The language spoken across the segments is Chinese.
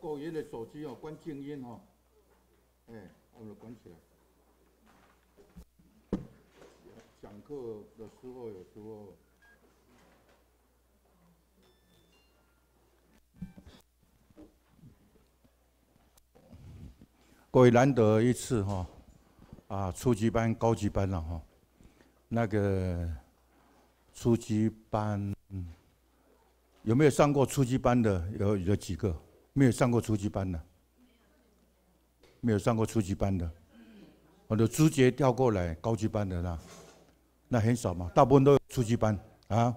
各位的手机哦，关静音哦，哎，我们关起来。讲课的时候，有时候各位难得一次哈，啊，初级班、高级班了哈，那个初级班有没有上过初级班的？有有几个？没有上过初级班的，没有上过初级班的，我的直接调过来高级班的啦。那很少嘛，大部分都初级班啊。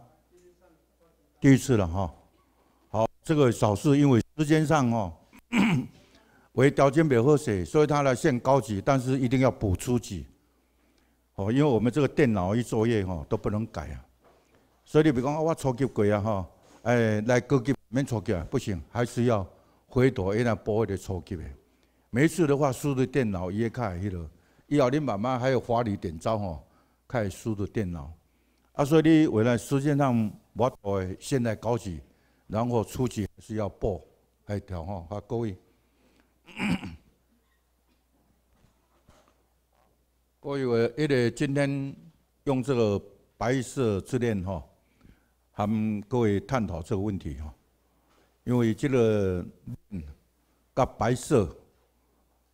第一次了哈，好，这个少是因为时间上哦，为条件没喝水，所以他来限高级，但是一定要补初级。哦，因为我们这个电脑一作业哈都不能改啊，所以你比如讲我初级过啊哈，哎来高级免初级啊，不行，还是要。回头伊若播会个初级的，每次的话输入电脑伊也较会迄落。以后恁慢慢还有法律点招吼，较会输入电脑。啊，所以你未来实际上无我现在高级，然后初级还是要播还条吼。啊，各位，各位，一直今天用这个白色之练吼，含各位探讨这个问题吼，因为这个。甲白色，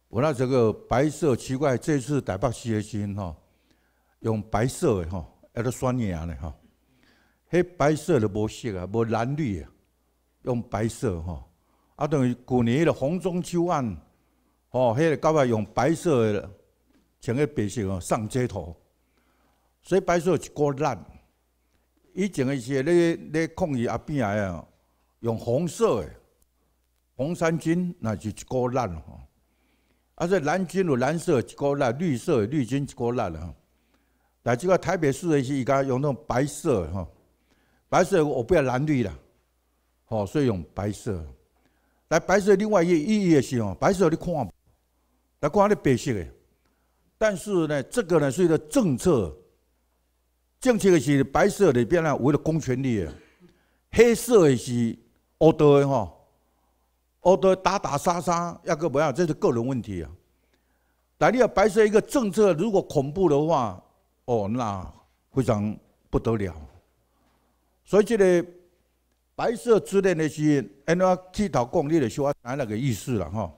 我那这个白色奇怪，这次台北市的新吼，用白色的吼，一个酸眼的吼，迄白色的无色啊，无蓝绿啊，用白色吼，啊等于旧年的红中秋艳，吼，迄个搞来用白色诶穿个白色哦上街头，所以白色一过烂，以前的诶些咧咧抗议啊边来哦，用红色的。红衫军那就一个烂了哈，啊这蓝军有蓝色一个烂，绿色绿军一个烂了哈。来这个台北市的是一个用那种白色哈，白色我不要蓝绿了，好所以用白色。来白色另外一个义也是哦，白色你看，来看你白色诶。但是呢，这个呢是一个政策，政策是白色里边啊为了公权力，黑色的是黑道的哈。哦，都打打杀杀，压根不要，这是个人问题啊。但你要白色一个政策，如果恐怖的话，哦，那非常不得了。所以这个白色之恋的是，哎，那剃头功力的秀啊，那个意思了哈。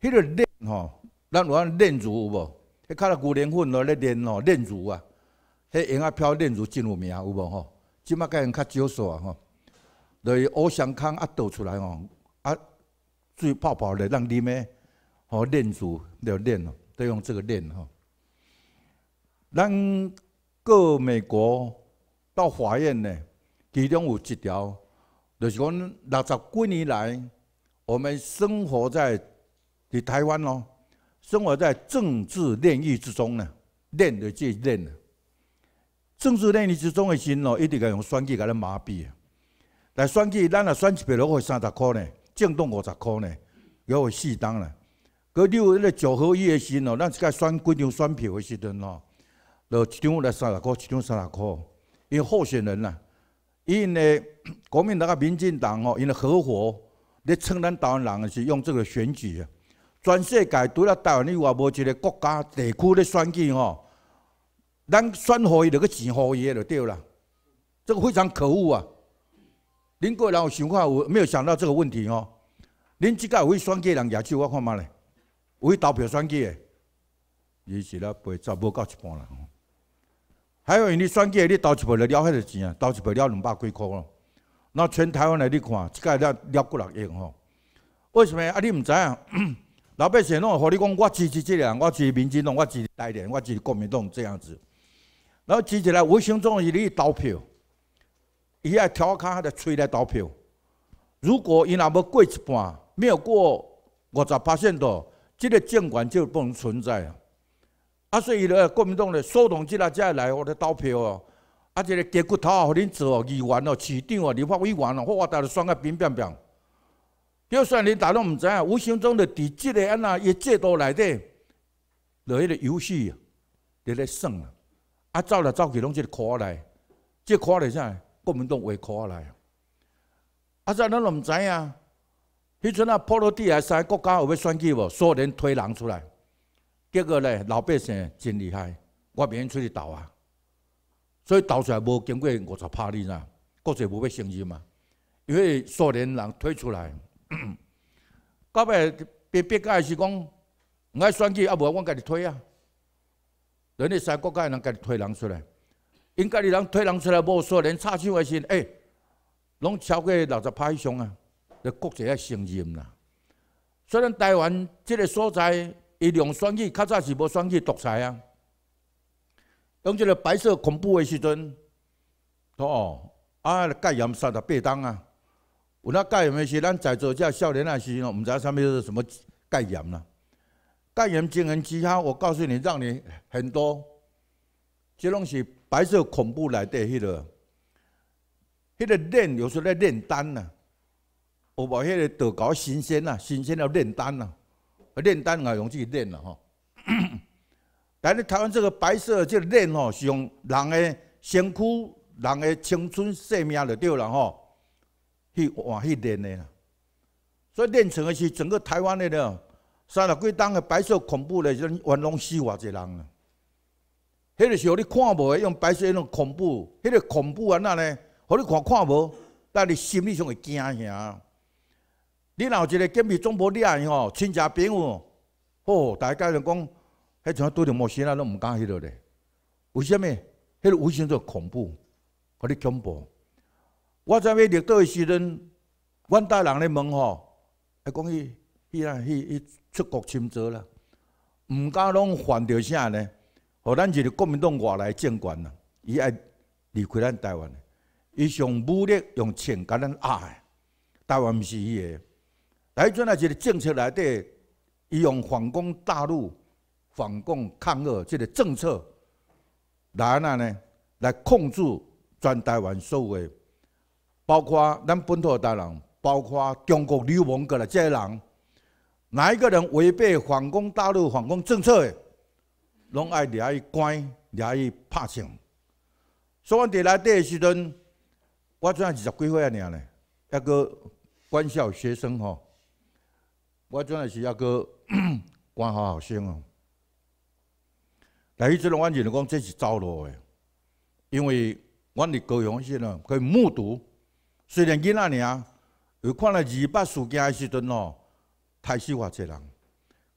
那个练吼，咱有法恋族有无？迄个古年份咧练哦，恋族啊，迄个影啊飘恋族真有名有无吼？即麦个人较少数啊吼，就是偶像康啊倒出来吼。水泡泡的，让你们和练字要练哦，都用这个练哈。咱各美国到法院呢，其中有一条，就是讲六十几年来，我们生活在在台湾哦，生活在政治炼狱之中呢。练就这练了，政治炼狱之中的心哦，一直要用选举给它麻痹。来选举，咱啊选一百落去三十块呢。震动五十块呢，还会适当呢。佮你有那个九合一的时阵哦，咱在选几张选票的时阵哦，就一张来三十块，一张三十块。因为候选人呐，因为 国民党啊、民进党哦，因为合伙来称咱台湾人是用这个选举。啊。全世界除了台湾以外，无一个国家、地区在选举哦。咱选好伊，就去钱好伊就对啦？这个非常可恶啊！恁个人有想法，有没有想到这个问题哦。恁即个去选举人野去我看咧，有去投票选举诶，伊是咧八十无到一半啦。还有，因你选举你投一票了了迄个钱，啊，投一票了两百几箍咯。那全台湾来你看，即个了了几六亿吼？为什么啊？你毋知影？老百姓拢互你讲，我支持这个人，我支持民进党，我支持台联，我支持国民党这样子。然后支下来，吴兴中是咧投票。伊爱调侃，还在吹来投票。如果伊若要过一半，没有过五十八仙度，这个监管就不能存在。啊，啊，所以咧，国民党咧疏即起来，再来我的投票哦。啊，这个结骨头啊，给恁做议员哦，市长哦，立法委员哦，或我带了双个平平扁。就算恁大拢唔知啊，无形中咧伫即个啊那一制度内底，落迄个游戏，伫咧耍啊。啊，走来走去拢是看来，即看来啥？国民党胃口啊来，啊，叔，你拢毋知啊？迄阵啊，破落地三西国家有要选举无？苏联推人出来，结果咧，老百姓真厉害，我免出去投啊。所以投出来无经过五十趴哩呐，国粹无要承认嘛。因为苏联人推出来，到尾别别个是讲毋爱选举啊，无我家己推啊。人哋个国家人家己推人出来？因家己人推人出来无说，连插手也是，哎，拢超过六十以上啊，要国际要承认啦。虽然台湾这个所在，一两选举较早是无选举独裁啊，当即个白色恐怖的时阵，哦，啊，盖严三十八当啊，有那盖严的是咱在座遮少年也时哦，唔知啥物什么盖严啦，盖严惊人之哈，我告诉你，让你很多，这东西。白色恐怖来底，迄个，迄个炼，有时候在炼丹呐，下把迄个道搞新鲜呐，新鲜要炼丹呐，炼丹啊用这个炼啦吼。但是台湾这个白色这个炼吼，是用人的身躯、人的青春生命就对了吼，去换去炼的啦。所以炼成的是整个台湾的了，三十几党诶白色恐怖的，就冤枉死偌济人啦。迄个时候你看无，用白色迄种恐怖，迄个恐怖啊哪呢？互你看看无，但你心理上会惊吓。你有一个健美中博厉害吼，亲家兵哦，哦，大家就讲，迄种拄着陌生人都毋敢迄落咧。为什物迄个无形做恐怖，互你恐怖。我在要入岛的时阵，阮大人咧问吼，啊，讲伊，伊啊，伊伊出国深造啦，毋敢拢犯着啥咧？哦，咱就是国民党外来政权啦，伊爱离开咱台湾，伊用武力用枪甲咱压的，台湾毋是伊的。来，阵在一个政策来对，伊用反攻大陆、反攻抗日这个政策，来哪呢来控制全台湾所有，包括咱本土大人，包括中国流亡过来这些人，哪一个人违背反攻大陆反攻政策的？拢爱掠伊关，掠伊拍枪。所以阮伫内底诶时阵，我阵要是十几岁啊尔咧，还佮官校学生吼，我阵也是还佮 官校学生哦。来，伊阵阮我只讲，这是走路诶，因为阮伫高雄时阵，以目睹。虽然囡仔尔，有看到二八事件诶时阵哦，太死偌侪人，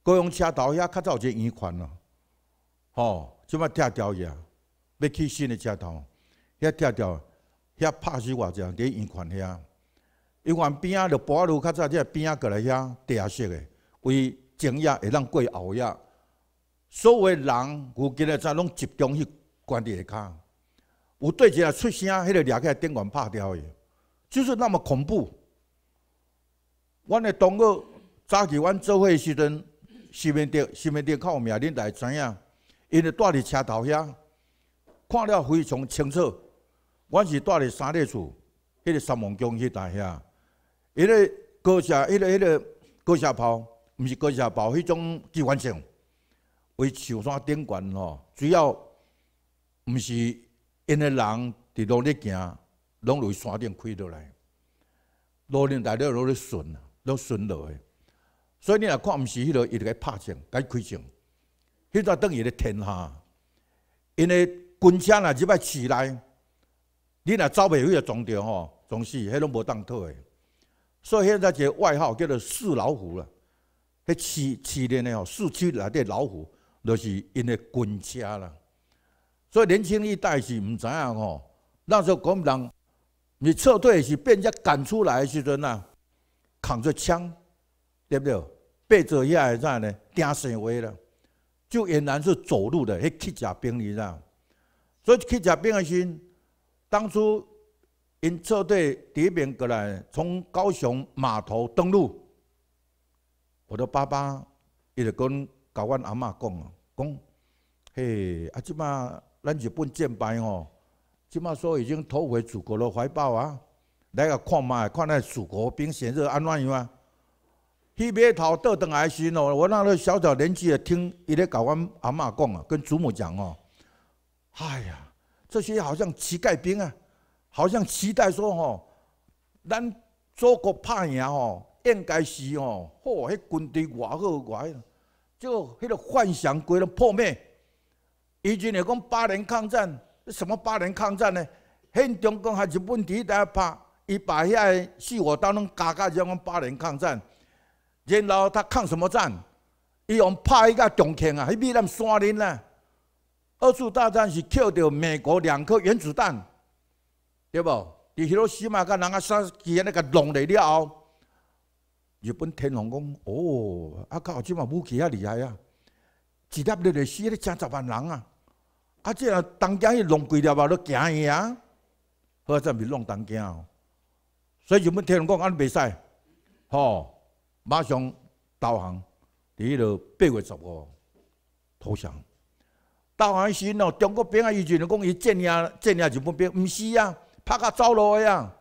高雄车头遐较早有一个圆圈咯。吼！即摆拆掉啊，要去新的车头，遐拆掉，遐拍死我人伫圆圈遐。因边啊，就搬路较早，即个边啊过来遐，地下室的，为整夜会当过后夜。所谓人，有今日在拢集中去关伫下骹。有对个出声，迄个掠起来电管拍掉去，就是那么恐怖。阮嘅同学早起，阮做伙时阵，西面町，西门较有名，恁来知影。因为住伫车头遐，看了非常清楚。阮是住伫三列厝，迄个三望宫迄搭遐。迄个高射，迄个迄个高射炮，毋是高射炮，迄种机关枪，为树山顶悬吼。主要毋是因个人伫路咧行，拢从山顶开落来，路顶大条路咧顺，路顺落去。所以你若看毋是迄个，伊在拍枪，该开枪。迄个等于咧天下，因为军车若入来市内，你若走袂去就撞着吼，撞死，迄拢无当妥的。所以现在一个外号叫做“四老虎”啦，迄市市内吼市区内底老虎，就是因的军车啦。所以年轻一代是毋知影吼，那时候国民党你撤退是变家赶出来时阵呐，扛着枪，对不对？背着一仔呢，惊死威了。就俨然是走路的去甲兵，你知道？所以去甲兵的心，当初因撤退第一过来，从高雄码头登陆。我的爸爸一直跟教阮阿妈讲啊，讲嘿，啊，即马咱日本战败吼，即马说已经投回祖国的怀抱啊，来个看卖，看那祖国兵现在安怎样？啊？去码头倒转来时咯，我那个小小年纪也听伊咧跟阮阿嬷讲啊，跟祖母讲哦，哎呀，这些好像乞丐兵啊，好像乞丐说吼，咱祖国拍赢吼，应该是吼，吼迄军队偌好偌好，就迄个幻想规个破灭。以前来讲八年抗战，什么八年抗战呢？现中国和日本在一块拍，伊把遐个四五刀拢加加起讲八年抗战。然后他抗什么战？伊用派一个重庆啊，迄边咱山林啦。二次大战是扣着美国两颗原子弹，对不？伫迄落死嘛，甲人啊，杀起来那个弄来了后，日本天皇讲：“哦，啊靠，即嘛武器较厉害啊，一粒粒的死，咧真十万人啊！啊，即啊东京迄弄几了啊，都惊伊啊，好在是弄东京，所以日本天皇讲安未使，吼。”马上投降！伫迄个八月十五投降。投降时喏，中国兵啊以前讲伊镇压、镇压日本兵，毋是啊，拍甲路罗样。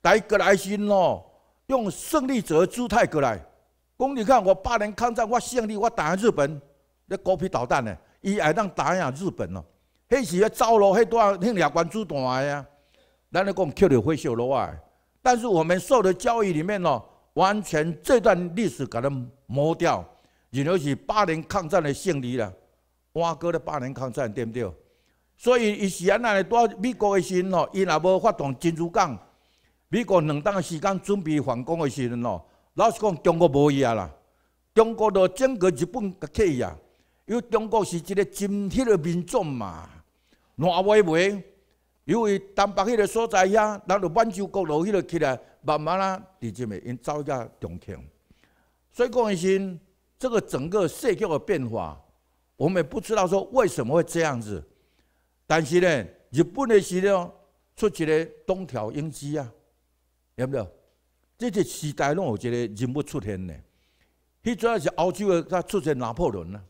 来过来时喏，用胜利者姿态过来，讲你看我八年抗战，我胜利，我打日本，你狗屁捣蛋呢！伊还当打呀日本咯。迄时个走路，迄段迄俩关子断个呀，咱来讲扣你挥手罗话。但是我们受的教育里面喏。完全这段历史给他抹掉，然后是八年抗战的胜利了。我哥的八年抗战对不对？所以伊是安内在美国的时阵哦，伊若无发动珍珠港，美国两党的时间准备反攻的时阵哦，老实讲，中国无伊啊啦。中国就整个日本克去啊，因为中国是一个坚铁的民族嘛，乱为未？因为东北迄个所在呀，咱就满洲国落去就去来。慢慢啊，伫这面因走遮重庆。所以讲一声，这个整个世界的变化，我们不知道说为什么会这样子。但是呢，日本的时候出一个东条英机啊，有没有？这些时代拢有一个人物出现呢。迄主要是欧洲啊，出现拿破仑啦，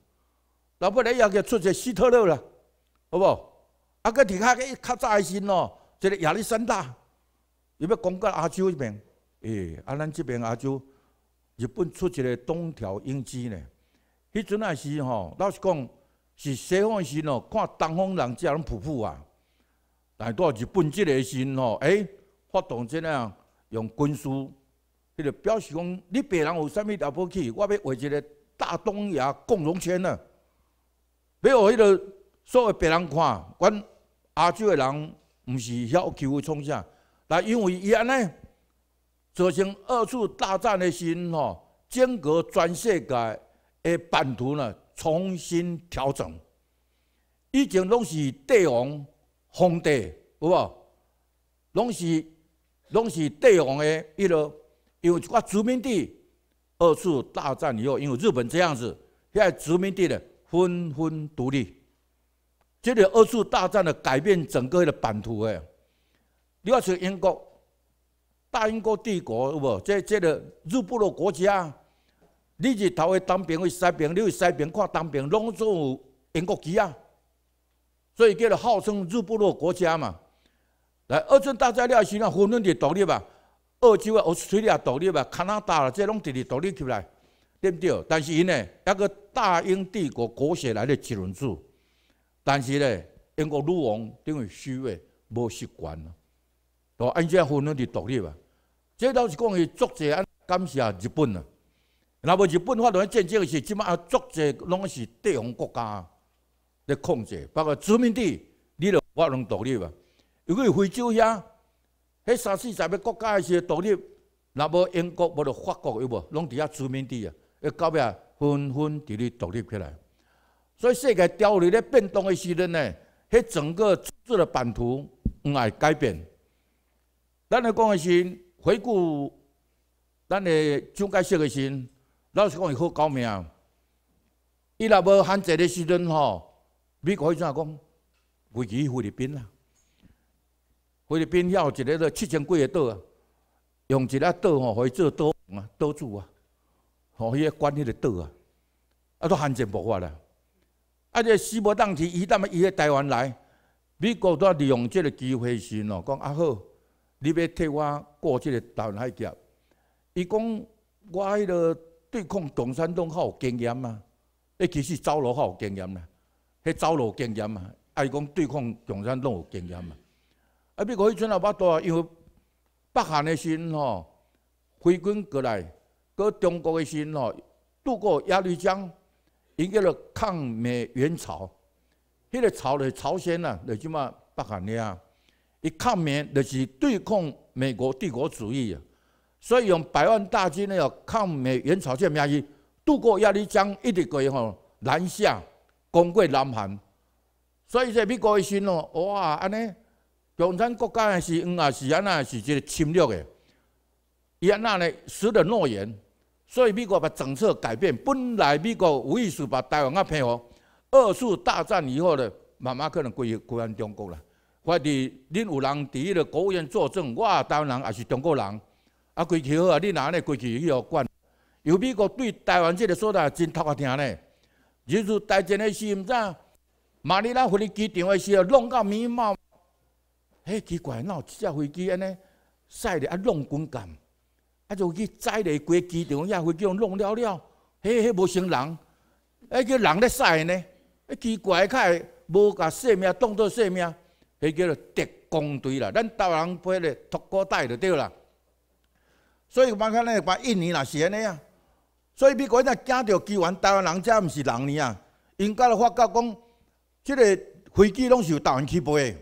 拿破仑也叫出一个希特勒啦，好不？啊个其他个较早的先哦，一个亚历山大。伊要讲到亚洲迄边，诶，啊，咱即边亚洲，日本出一个东条英机呢。迄阵也是吼，老实讲，是西方人哦，看东方人遮拢匍匐啊。但到日本即个时吼，诶，发动即个用军事，迄个表示讲，你别人有啥物了不起，我要画一个大东亚共荣圈啊，要互迄个所有别人看，阮亚洲的人毋是晓求创啥？那因为伊安尼造成二次大战的时吼，间隔全世界的版图呢重新调整。以前拢是帝王、皇帝，有无？拢是拢是帝王的一啰。因为个殖民地二次大战以后，因为日本这样子，遐殖民地呢纷纷独立。这个二次大战的改变整个的版图诶。你话出英国，大英国帝国有无？即即个日不落国家，你是头去当兵去西边，你去西边看当兵，拢总有英国旗啊，所以叫做号称日不落国家嘛。来，二战大战了时啊，菲律的独立吧，澳洲啊、澳大利亚独立吧，加拿大啦，即拢直直独立起来，对不对？但是因呢，还个大英帝国国血来的七轮子，但是呢，英国女王等于虚伪，无惯权。哦，因只分了伫独立啊！即倒是讲是作者安感谢日本啊。若无日本发动战争的时，即马啊，作者拢是地方国家在控制，包括殖民地，你都发动独立啊。如果是非洲遐，迄三四十个国家的时独立，那无英国无着法国有无？拢伫遐殖民地啊，到尾啊，纷纷伫咧独立起来。所以世界潮流咧变动的时阵呢，迄整个政治的版图，爱改变。咱来讲的是回顾，咱的蒋介石个是，老实讲伊好高明。伊若无限制的时阵吼，美国怎样讲？回机菲律宾啦，菲律宾遐有一个了七千几个岛啊，用一个岛吼，互伊做岛啊，岛主啊，吼伊个管迄个岛啊，啊都限制无法啦。啊，即个伯当时伊当物伊个台湾来，美国都利用即个机会是喏，讲啊好。你要替我过即个大海劫，伊讲我迄个对抗共产党好有经验啊，尤其是走路好有经验啦，迄走路经验啊，啊伊讲对抗共产党有经验啊，啊别我迄阵阿爸带，因为北韩的先吼，回军过来，搁中国的新吼，渡过鸭绿江，一个啰抗美援朝，迄个朝嘞朝鲜啊，就即嘛北韩啊。一抗美就是对抗美国帝国主义，所以用百万大军那个抗美援朝这个名一渡过鸭绿江，一直过吼南下，攻过南韩，所以这美国一心哦，哇，安尼，共产国家是嗯，也是安那，是一个侵略的，伊安那呢，失了诺言，所以美国把政策改变，本来美国无意思把台湾啊骗哦，二次大战以后呢，慢慢可能归归安中国了。快伫恁有人伫迄个国务院作证，我台湾人也是中国人。啊，规去好啊！你哪呢规去伊互管？有美国对台湾即个所在真头疼呢。日如，大前个时毋阵，马尼拉飞机场的时候弄到面貌，嘿奇怪，那有只飞机安尼塞嘞啊，弄滚干，啊就去载来过机场，遐飞机弄了了，嘿嘿无成人，迄叫人咧塞呢，啊奇怪，较会无甲生命当做生命。迄叫做特工队啦，咱台湾人飞咧托哥带就对啦。所以我看咧，把印尼也是安尼啊。所以美国才惊到机援台湾人，这毋是人呢啊。因甲咧发觉讲，这个飞机拢是有台湾起飞的。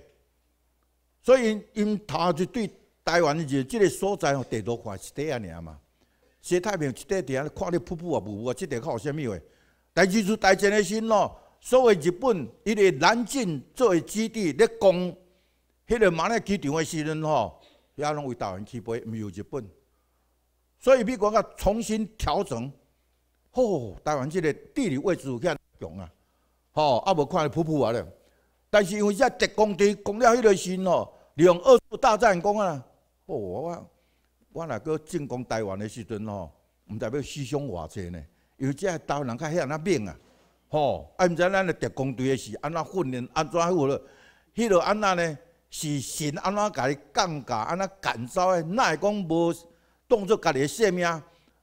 所以因因头就对台湾的这个所在哦地图看是这样尔嘛。西太平块地啊，看咧瀑布啊瀑布，这顶看有虾物喂？但是住，大战的心咯。所谓日本，伊在南进为基地咧攻，迄个马来机场的时阵吼，也拢为台湾起飞，没有日本。所以美国甲重新调整，吼，台湾即个地理位置比较强啊，吼，也无看普普话咧。但是因为遮特工击攻了迄个线吼，利用二次大战讲啊，吼我，我若个进攻台湾的时阵吼，毋代表思想偌切呢，因为台湾人较向那面啊。吼，啊，毋知咱诶特工队诶是安怎训练，安怎好了？迄落安怎呢？是神安怎甲伊降价，安怎改造的？那会讲无当作家己的性命，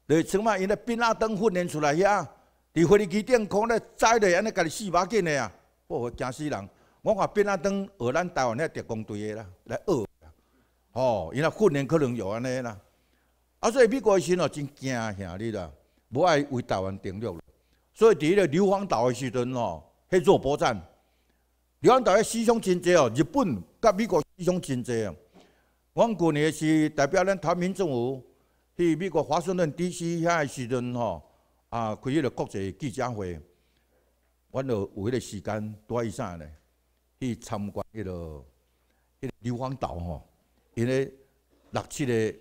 就是像嘛，因为兵啊登训练出来遐，伫飞机顶空咧载咧，安尼家己四百紧诶啊，哦，惊死人！我看兵啊登学咱台湾遐特工队诶啦，来学啊！吼，因啊训练可能有安尼啦。啊，所以美国哦，真惊兄弟啦，无爱为台湾顶用。所以伫迄个硫磺岛的时阵吼，去做搏战。硫磺岛的思想真济哦，日本甲美国思想真济啊。阮去年是代表咱台民政府去美国华盛顿 D.C. 遐的时阵吼，啊，开迄个国际记者会，阮就有迄个时间带伊啥呢？去参观迄个迄个硫磺岛吼，因为六七个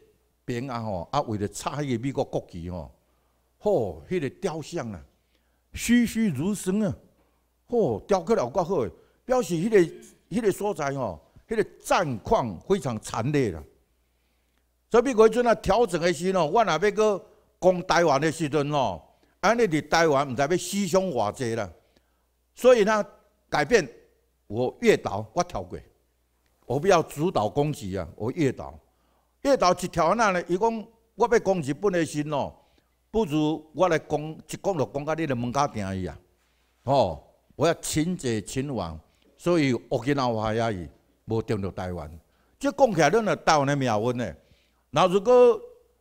兵啊吼，啊为了插迄个美国国旗吼，吼迄个雕像啊。栩栩如生啊！嚯，雕刻了够好表示迄个、迄个所在吼，迄个战况非常惨烈啦。所以，我阵啊调整的时候，我若要搁攻台湾的时阵哦，安尼伫台湾毋知要牺牲偌济啦。所以呢，改变我越岛我跳过，我不要主导攻击啊，我越岛，越岛一条那呢，伊讲我要攻击本的时喏。不如我来讲，一讲就讲到你的门家定义啊！哦，我要亲者亲王，所以我给老话也伊无定到台湾。即讲起来，咱的台湾的命运咧。那如果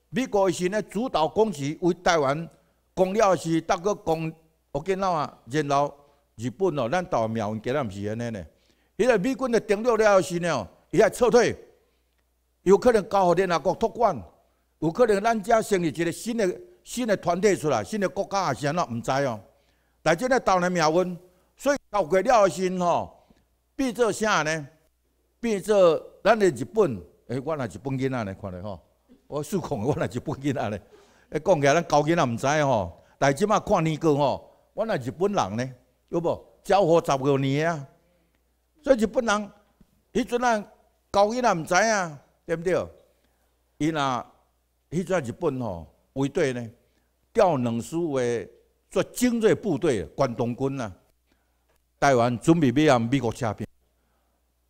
美国是时咧主导攻击为台湾，攻了是大个攻，我给老啊然后日本哦，咱台湾命运吉咱毋是安尼咧。迄个美军的定陆了是呢，伊也撤退，有可能搞互另外个托管，有可能咱成立一个新的。新的团体出来，新的国家也是安怎，唔知哦。但即个岛嘅命运，所以交过了心吼，变做啥呢？变做咱的日本，诶，我若是本囡仔尼看咧吼。我数控，我若是本囡仔尼诶，讲起来，咱交囡也唔知吼。但即马看年过吼，我若是本人呢，有无？交互十五年啊，所以日本人，迄阵啊，交囡也唔知啊，对不对？伊那，迄阵日本吼。为队呢，调两师为做精锐部队，关东军呐，台湾准备要向美国撤兵，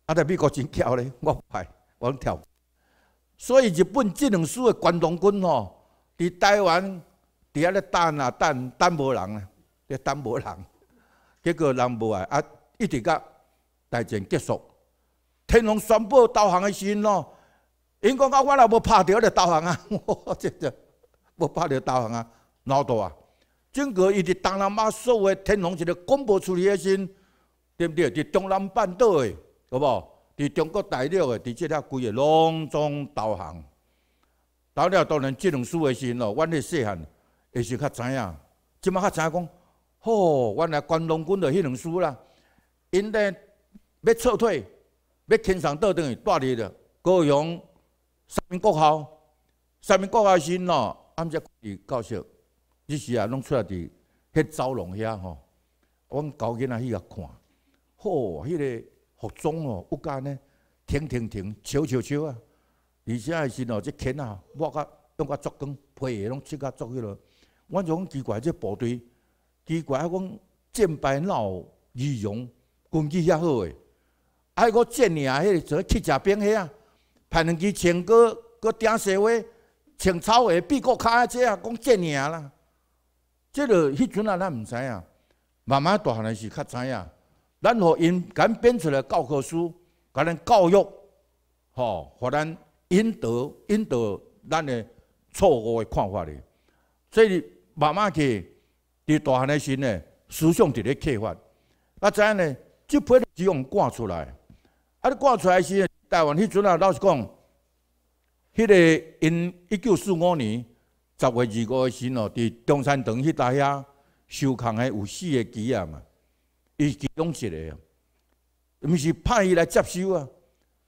啊，台美国真巧咧，我派我跳，所以日本这两师的关东军吼，伫台湾伫遐咧等啊，等等无人啊，伫等无人，结果人无来啊，一直到大战结束，天皇宣布投降的时阵咯，英国啊，我若要拍着咧投降啊，我真真。八着导航啊，脑大啊！整个伊伫东南亚所有天龙，一个广播出来个时，对不对？伫中南半岛的，好无？伫中国大陆的，伫即个规个拢种导航。到了当然这两书的心咯，阮个细汉也是较知影，即麦较知影讲，吼，原来关东军的迄两书啦。因咧要撤退，要天山倒转去，带立的高雄三民国校，三民国校个时喏。参加军事教育，一时啊，拢出来伫迄走廊遐吼，阮讲教仔去甲看，吼，迄个服装哦，物件呢，停停停，笑笑笑啊，而且啊是喏，这鞋啊，抹甲用甲足工皮鞋，拢穿甲足迄落。阮就讲奇怪，这部队，奇怪啊，讲战败闹仪容，军纪遐好诶，还个战年迄个坐铁甲兵遐，派两支唱歌，搁顶鞋袜。清草鞋比过卡鞋啊，讲建命啦，即落迄阵啊，咱毋知影，慢慢大汉的是较知影。咱互因敢编出来教科书，甲咱教育，吼，互咱引导引导咱的错误的看法哩。所以慢慢去，伫大汉的时呢，思想伫咧缺乏。啊，怎样呢？就佩只用挂出来，啊，你挂出来时，台湾迄阵啊，老实讲。迄个因一九四五年十月二号的时侯，伫中山堂迄搭遐受降的有四个旗嘛，伊其中一个，毋是派伊来接收啊，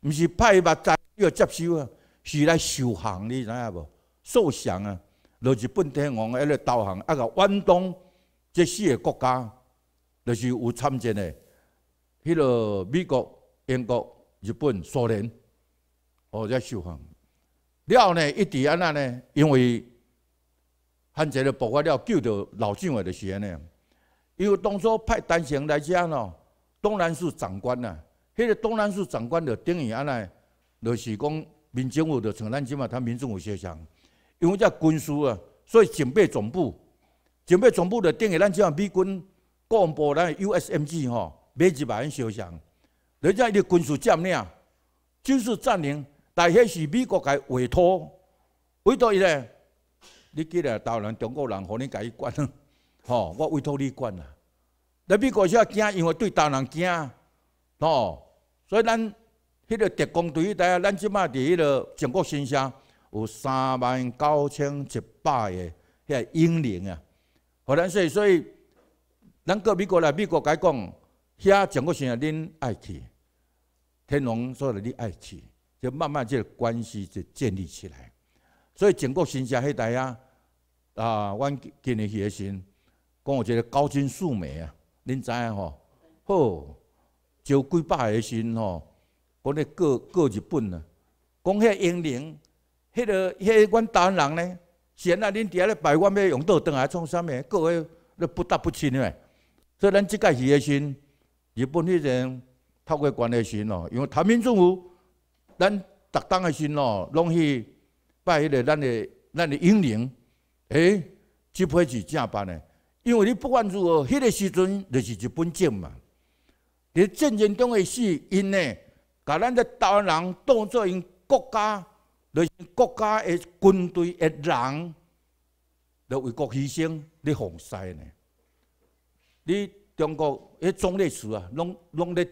毋是派伊来在要接收啊，是来受降你知影无？受降啊，就是本天皇个投降，啊个远东这四个国家，就是有参战的，迄个美国、英国、日本、苏联，哦在受降。了呢，一直安那呢，因为汉贼的爆发了，救到老蒋的时阵呢，因为当初派单行来这喏，东南市长官呐，迄个东南市长官就等于安那，就是讲民政府的承担起嘛，他民政府受伤，因为这军事啊，所以警备总部，警备总部的等于咱即个美军国防部 USMG 吼，每一人受伤，人家一个军事占领，军事占领。但迄是美国介委托，委托伊咧，你记得台湾中国人互你家己管，吼，我委托你管啦。那美国是要惊，因为对大湾惊，吼，所以咱迄个特工队，大家咱即马伫迄个全国新上有三万九千一百个迄个英灵啊。互咱说，所以咱个美国来，美国伊讲，遐全国乡恁爱去，天龙说了，你爱去。就慢慢这关系就建立起来，所以整个新加坡代啊，啊，阮建立起个先，讲我觉得高精素美啊，恁知影吼，好招几百个先吼，讲咧过过日本啊，讲迄个英灵，迄个迄个阮台湾人呢，闲啊，恁伫遐咧摆，阮要用倒盾来创啥物，各个都不得不亲诶，所以咱即个是先，日本迄个透过关系先哦，因为台民政府。咱逐仗的时哦，拢去拜迄个咱的咱的英灵，哎，即批是正办的，因为你不管如何，迄个时阵就是一本证嘛。伫战争中的死因呢，把咱只台湾人当做因国家，就是国家的军队的人，来为国牺牲来奉献呢。你中国迄种历史啊，拢拢在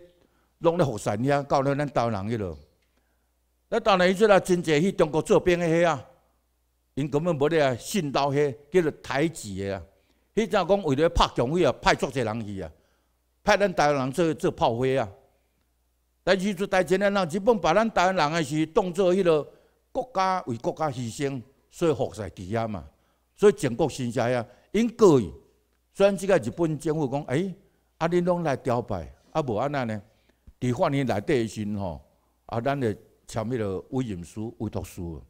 拢在后山遐，到了咱台湾人迄落。那当然，伊出来真侪去中国做兵的遐啊，因根本无咧信到遐，叫做台籍的啊。迄阵讲为了拍强，伊啊派足侪人去啊，派咱台湾人做做炮灰啊。但是做台前，咱日本把咱台湾人诶是当做迄落国家为国家牺牲，所以活在机啊嘛。所以全国心下啊，因过意。虽然即个日本政府讲，诶，啊恁拢来调摆，啊无安那呢？伫法院内底时吼，啊，咱咧。签迄个委任书、委托书。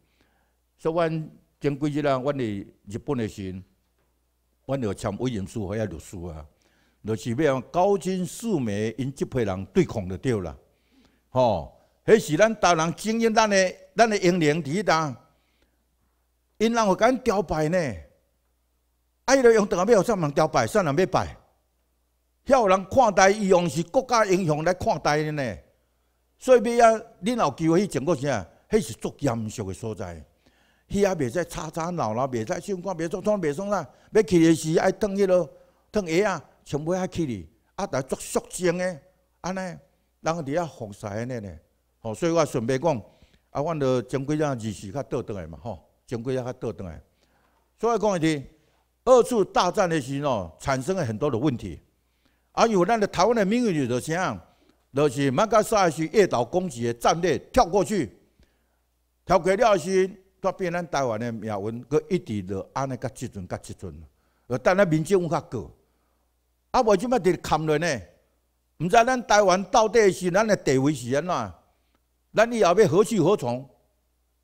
所以，阮前几日啊，阮伫日本的时，阮著签委任书或者律师啊，就是要高金素梅因即批人对抗就对啦。吼，迄是咱大人精英，咱的咱的英灵伫迄搭，因人甲咱吊牌呢？啊，伊了用台湾要上人吊牌，上人要摆，遐有人看待伊用是国家英雄来看待的呢。所以，尾啊，恁有机会去整个是啊，迄是足严肃个所在，迄也袂使吵吵闹闹，袂使唱歌，袂做做袂爽啦。要去个时爱烫迄落烫鞋啊，穿不下去哩。啊，来作肃静个，安尼，人伫遐防晒安尼嘞。吼，所以我顺便讲，啊，阮着前几日日时较倒转来嘛吼，前几日较倒转来。所以讲下是二次大战的时候产生了很多的问题，而有咱的台湾的命运是什么？就是马甲三是越岛攻击的战略，跳过去，跳过了是，变咱台湾的命运，佮一直就安尼佮即阵佮即阵。呃，等咱民主有较过，啊，为甚物直看落呢？毋知咱台湾到底是咱的地位是安怎？咱以后要何去何从？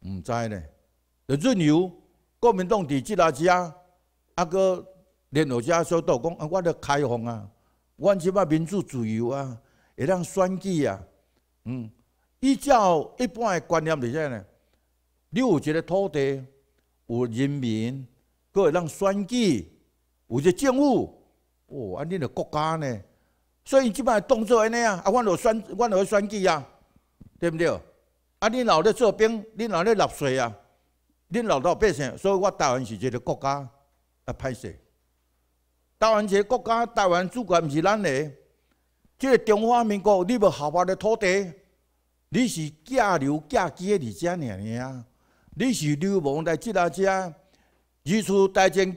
毋知呢。就自由，国民党伫即啊只，啊佮另外只小岛讲，啊，我着开放啊，我即摆民主自由啊。会让选举啊。嗯，依照一般的观念里向呢，有一个土地有人民，各让选举，有一个政府，哦，啊，尼的国家呢？所以即摆动作安尼啊，啊，阮著选，著来选举啊，对毋对？啊，恁老在做兵，恁老在纳税啊，恁老到百姓，所以我台湾是一个国家，啊，歹势，台湾个国家，台湾主权毋是咱诶。即个中华民国，你不合法的土地，你是假牛假鸡的只样样啊！你是流氓在即搭遮。如二大战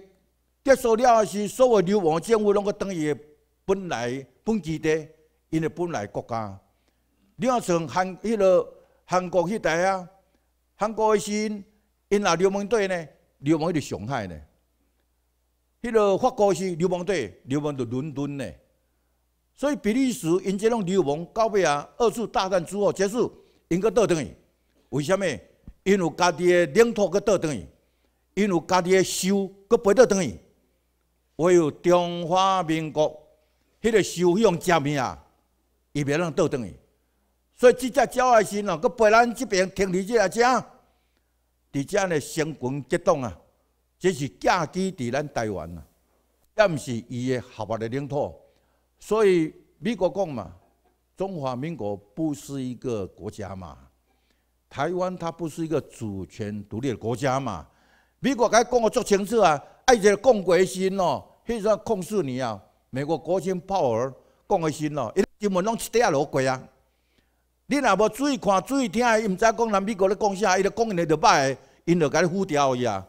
结束了是所有流氓政府两个东的本来本基地，因为本来国家。你若像韩迄落韩国迄代啊，韩国的时因阿流氓队呢，流氓喺上海呢。迄落法国是流氓队，流氓喺伦敦呢。所以比利时因只种流氓，到尾下二次大战之后结束，应该倒转去。为什么？因为家己的领土个倒转去，因为家己的收个背倒转去。唯有中华民国，迄个收用正面啊，伊袂啷倒转去。所以这只鸟的心啊，佮背咱这边听伫即来遮，这遮呢心肝激动啊，这是架居伫咱台湾啊，也毋是伊的合法的领土？所以美国讲嘛，中华民国不是一个国家嘛，台湾它不是一个主权独立的国家嘛。美国该讲个足清楚啊，爱一个共国心哦，迄阵控诉你啊！美国国情炮儿共一心咯，伊全部拢一底阿罗鬼啊！你若无注意看、注意听，伊毋知讲南美国咧讲啥，伊咧讲伊咧就歹，因就甲你胡掉去啊！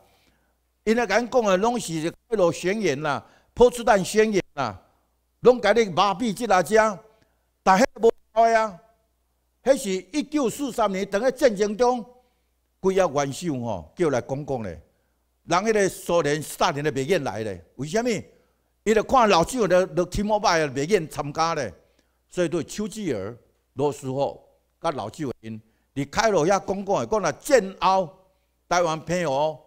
因咧敢讲个拢是一落宣言啦，破次弹宣言啦。拢家你麻痹即阿些，但迄无错呀。迄是一九四三年，当个战争中，规啊元首吼叫来讲讲咧。人迄个苏联、苏年都袂愿来咧，为虾米？伊着看老蒋的了天母拜，袂愿参加咧。所以对丘吉尔、罗斯福、甲老蒋因，伫开罗遐讲讲诶，讲来战后台湾片哦，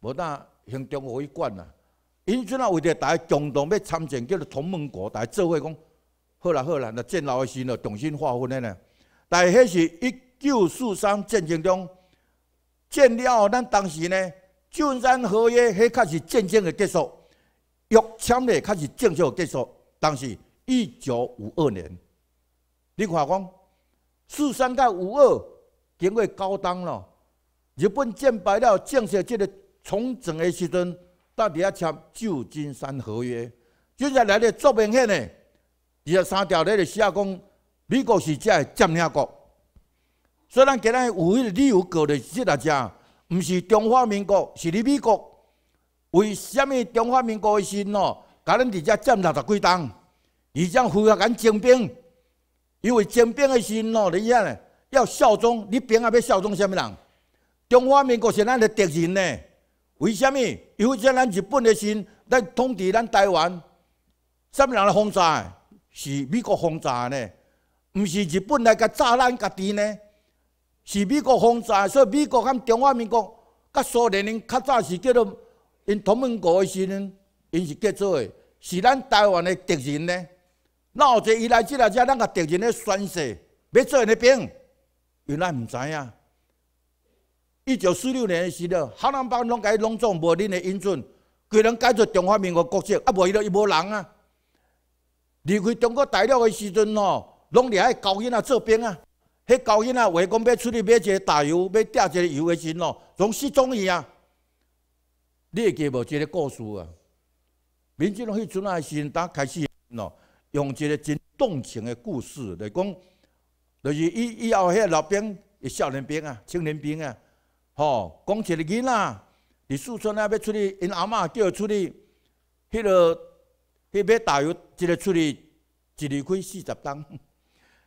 无当用中国一管啊。因阵啊，为着大家共同要参战，叫做同盟国。大家做伙讲，好啦好啦，那战老诶时呢，重新划分诶呢。但系迄是一九四三战争中，战了后，咱当时呢，旧山合约迄开始战争诶结束，约签的开始正式结束。但是一九五二年，你看讲，四三到五二经过高当咯，日本战败了，正式即个重整诶时阵。到底要签旧金山合约？接下来咧足明显咧，二十三条咧就写讲美国是只占领国。所以咱今日迄个理由告的即大遮毋是中华民国，是你美国。为什么中华民国的心哦，甲咱伫只占六十几东，伊将付个咱征兵？因为征兵的心哦，你遐咧要效忠，你兵啊要效忠什么人？中华民国是咱的敌人咧。为什么有些咱日本的心来统治咱台湾？甚么人来轰炸是美国轰炸的呢？不是日本来甲炸咱家己呢？是美国轰炸。所以美国跟中华民国、跟苏联，较早是叫做因同盟国的时阵，因是叫做的，是咱台湾的敌人呢。闹这伊来，即来这，咱个敌人的宣誓，要做那边，原来唔知影。一九四六年诶时阵，汉南把拢改拢总无恁诶音准，规拢改做中华民国国籍，啊，无伊就一无人啊！离开中国大陆诶时阵哦，拢伫遐高音啊做兵啊，迄高音啊话讲要出去买一个柴油，要揲一个油诶阵哦，拢失踪伊啊！你会记无一个故事啊？民众会做那时阵，当开始哦，用一个真动情诶故事来讲，就是以以后迄老兵，少年兵啊，青年兵啊。哦，讲一个囡仔，伫四川啊，要出去，因阿嬷叫伊出去，迄落迄边大油一个出去一日开四十担，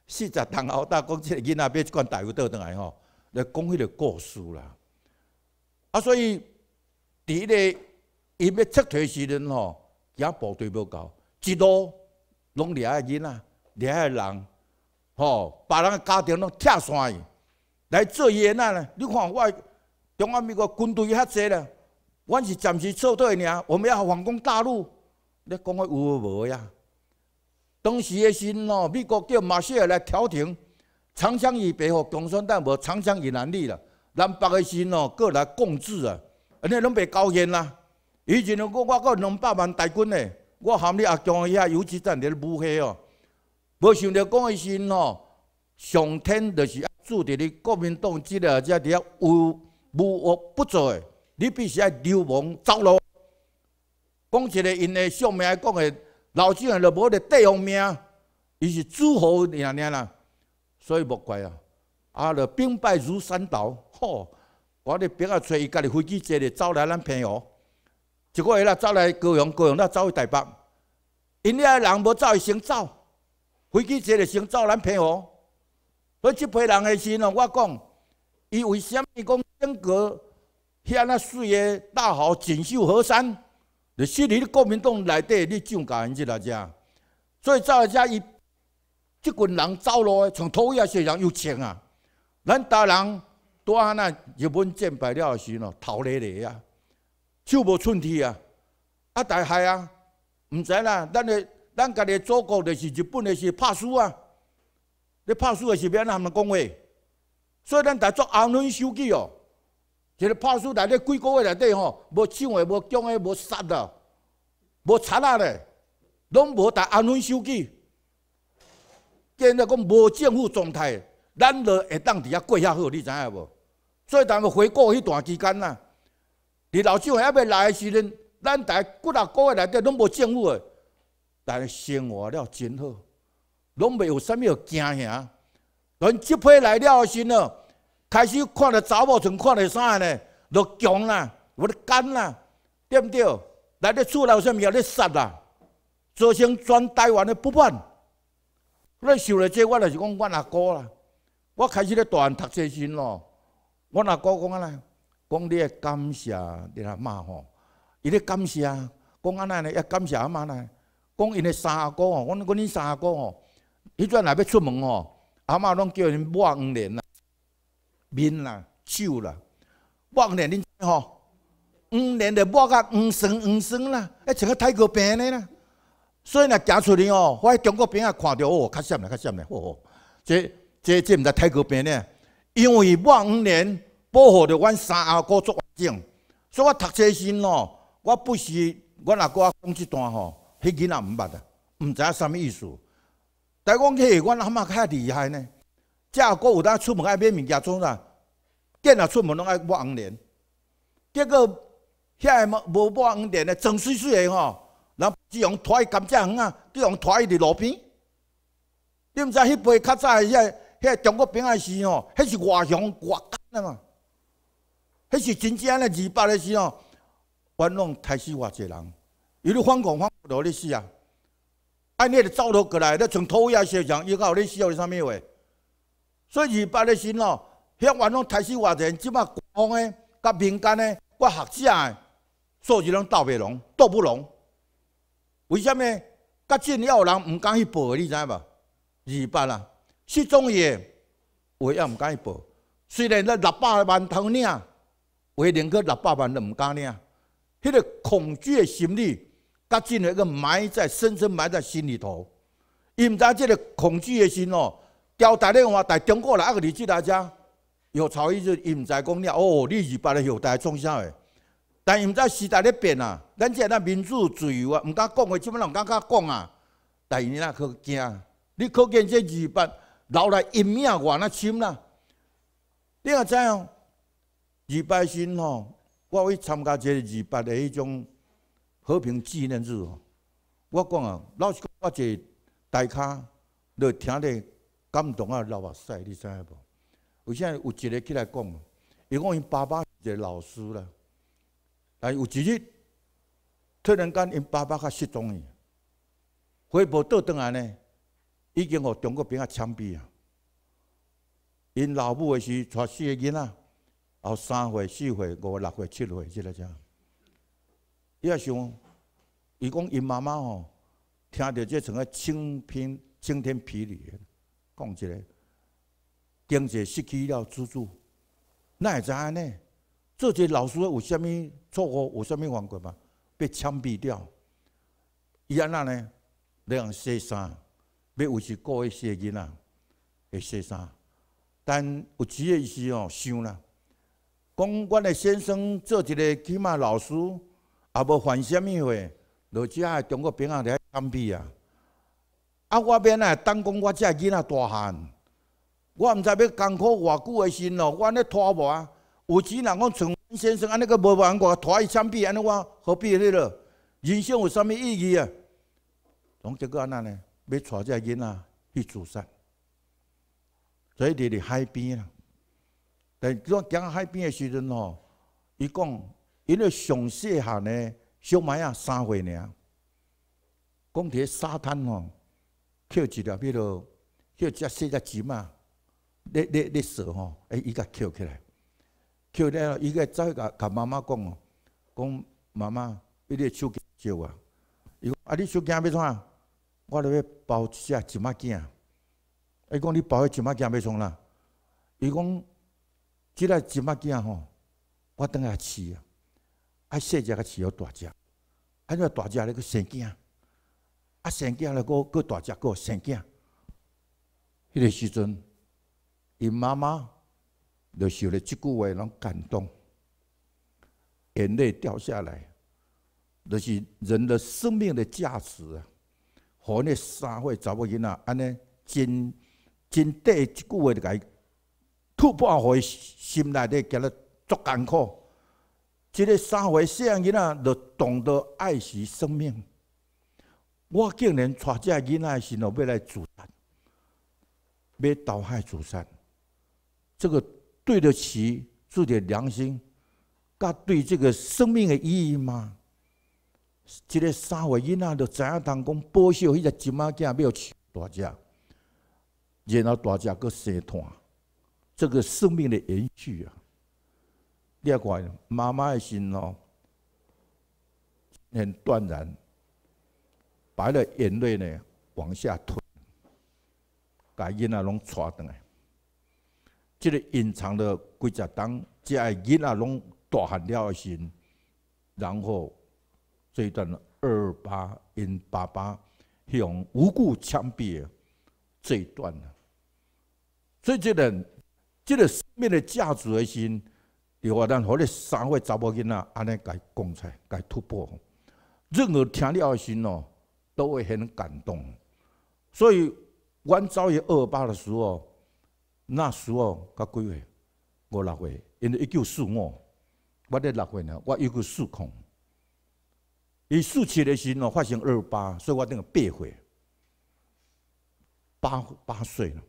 四十担，后，大。讲一个囡仔要一罐大油倒倒来吼，来讲迄个故事啦。啊，所以伫个伊要撤退时阵吼，也部队无够，一路拢掠个囡仔，掠个人，吼，把人个家庭拢拆散去，来做冤案咧。你看我。中阿咪国军队遐济啦，阮是暂时撤退尔。我们要反攻大陆，你讲个有无呀？当时的时喏，美国叫马歇尔来调停，长江以北和共产党无，长江以南你啦，南北的时喏，各来共治啊。你拢袂高兴啦。以前我我个两百万大军呢，我含你阿江阿游击战了，武黑哦。没想到讲个时哦，上天就是注定你国民党只个只条有。无，恶不做的，你必须爱流亡走佬。讲一个因的相骂，讲的，老子人就无咧地方命，伊是诸侯样样啦，所以莫怪啊！啊，就兵败如山倒，吼！我咧兵啊，揣伊家己飞机坐咧走来咱平和，一个月啦走来高雄，高雄啦走去台北，因遐人无走先走，飞机坐咧先走咱平和，所以这批人的心哦，我讲。伊为啥咪讲？中国遐那水诶，大好锦绣河山，就失去咧国民党内底，你怎搞？即大家，所以造成伊即群人走落来，从土也是人有钱啊！咱大人大汉那日本战败了时咯，头咧咧啊，手无寸铁啊，啊大害啊，毋知啦！咱诶，咱家己祖国就是日本诶，是拍输啊！你拍输诶，是免呐含人讲话。所以咱在做安稳守纪哦，一个拍输所咧底几个月内底吼，无抢的，无中的，无杀的，无贼啊咧，拢无在安稳守纪，现在讲无政府状态，咱就会当伫遐过遐好，你知影无？所以咱要回顾迄段期间呐，伫老先还未来诶时阵，咱在几啊个月内底拢无政府诶，但生活了真好，拢未有啥物要惊吓。等这批来了个时呢，开始看到查某从看到啥呢？就穷啦，有得干啦，对不对？来伫厝内有啥物啊？来杀啦，造成全台湾的不满。我受了这，我就是讲，我阿哥啦。我开始伫大汉读册时咯，我阿哥讲安尼，讲你个感谢你阿妈吼，伊伫感谢，讲安尼呢？要感谢阿妈呢？讲伊的三阿哥吼，我讲你三阿哥吼，伊转来要出门吼。阿嬷拢叫你抹黄连啦，面啦、手啦，抹连你吼，黄连就抹甲黄生黄生啦，一个泰国兵的啦，所以呢，行出去哦，我喺中国边啊，看到哦，较羡慕，较羡慕，哦，这这这毋知泰国病咧，因为抹黄连保护着阮三阿哥做环境，所以我读册时咯，我不是我阿哥，我讲一段吼，迄囡仔毋捌啊，毋知虾米意思。但讲个，阮阿嬷较厉害呢。假果有当出门爱买物件做啥，见了出门拢爱抹红脸。结果遐个无抹红脸嘞，脏水水的吼。人只用拖伊甘蔗远啊，只用拖伊伫路边。你毋知迄辈较早的遐遐中国兵啊是吼，迄是外乡外干的嘛，迄是真正的二八的时吼，冤枉杀死偌济人，有如反共反不落的死啊。安尼得走路过来，你从土一下写上，以有你烧要的什物话？”所以二八的时喽，向完拢开始话人，即马官方的、甲民间的、甲学者的，数字拢斗袂拢，斗不拢。为什么？甲重要人唔敢去报，你知无？二八啊，失踪也，我也唔敢去报。虽然那六百万头领，唯连够六百万都唔敢领，迄个恐惧的心理。他进一个埋在，深深埋在心里头。伊毋知这个恐惧的心哦，交台湾话，台中国来，一个例子来遮。有朝一日，伊毋知讲了哦，你二八咧后在创啥？但伊毋知时代咧变啊，咱这咱民主自由啊，毋敢讲的，基本上唔敢讲啊。第二那可惊。你可见这二八留来阴面偌那深啦？你阿知哦？二八心哦，我去参加这二八的迄种。和平纪念日哦，我讲啊，老实讲，我一个大卡就听得感动啊流目屎，你知影无？我现在有一个起来讲，伊讲因爸爸一个老师啦，但有一日突然间因爸爸较失踪去，回不到登来呢，已经予中国兵啊枪毙啊！因老母的是娶四个囡仔，后三岁、四岁、五、六岁、七岁，即个只。伊也想，伊讲因妈妈吼，听到即成个晴天晴天霹雳，讲即个，经济失去了支柱，那也知安呢？做即老师有啥物错误，有啥物犯规嘛？被枪毙掉，伊安那呢？在洗衫，沙，要维持过一些囡仔，会洗衫，但有几个意思哦，想啦，讲阮的先生做一个起码老师。也无犯什么话，罗只啊！中国兵啊，伫喺枪毙啊！啊，我免啊，当讲我只个囡仔大汉，我毋知要艰苦偌久诶。心咯，我安尼拖无啊！有钱人讲陈先生安尼个无办法拖伊枪毙，安尼我何必迄落？人生有啥物意义啊？拢结果安那呢？要带只囡仔去自杀？所以伫咧海边啊，但种讲海边诶时阵吼，伊讲。因为上细汉呢，小妹啊，三岁尔，讲伫沙滩吼，捡一条迄落，捡只细只子仔咧咧咧数吼，哎，伊甲捡起来，捡了伊个走去甲甲妈妈讲哦，讲妈妈，伊个手机借我，伊讲啊，你小囝要创，我了要包一只芝麻羹，伊讲你包只芝麻羹要创啦，伊讲即个芝麻羹吼，我等下饲啊。啊，细只，佮饲好大只；，安尼大只来去生囝，啊生囝来佫，佫大只，佫生囝。迄个时阵，伊妈妈，就受嘞，即句话，拢感动，眼泪掉下来。就是人的生命的价值啊，和那三岁查某囡仔安尼，真真短一句话就伊吐半肺，心内底觉得足艰苦。这个社会像囡仔就懂得爱惜生命，我竟然带架囡仔的是要来阻善，要导害阻善，这个对得起自己的良心，噶对这个生命的意义吗？这个三岁囡仔就知影同讲报销，迄只芝麻仔要饲大只，然后大只个生团，这个生命的延续啊。第二块，妈妈的心哦，很断然，白了眼泪呢，往下吞，把囡仔拢扯断来。这个隐藏的规则即这囡仔拢大汉了的心，然后这一段二八因爸爸用无故枪毙这一段呢，所以这个这个生命的价值的心。我但好咧，三位查某囡仔安尼，伊讲出，伊突破。任何听了的心哦，都会很感动。所以，阮早一二八的时候，那时候甲几岁？五六岁，因为一九四五，我咧六岁呢。我有个四空，伊四七的时候发生二八，所以我等于八岁，八八岁了。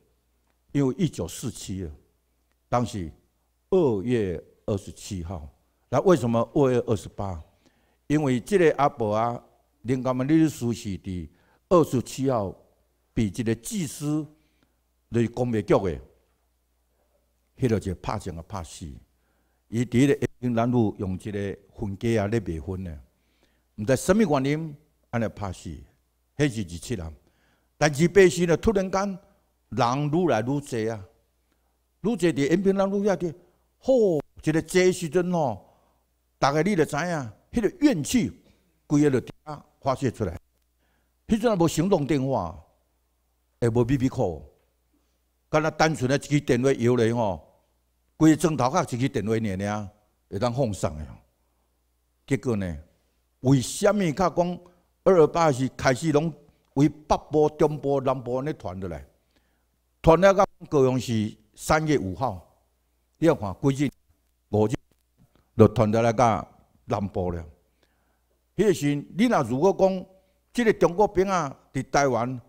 因为一九四七，当时二月。二十七号，那为什么二月二十八？因为这个阿伯啊，连干们你是书是的二十七号，被这个技师在公务局的，迄个就怕仗啊怕死，伊伫咧一平南路用这个婚戒啊在未婚呢，毋知什么原因安尼拍死，迄是二七人。但是百姓呢突然间人愈来愈济啊，愈济伫延平南路下去吼！一个这时阵吼，大概你着知影，迄个怨气，规个着啊发泄出来。迄阵啊无行动电话，也无 B B call，干那单纯的一支电话摇人吼，规个砖头壳一支电话尔俩，会当放上的。结果呢，为什么较讲二二八是开始拢为北部、中部、南部安尼传落来，传了到高雄是三月五号，你看规日。五支就传到那个南部了。迄个时，你若如果讲，即个中国兵啊，伫台湾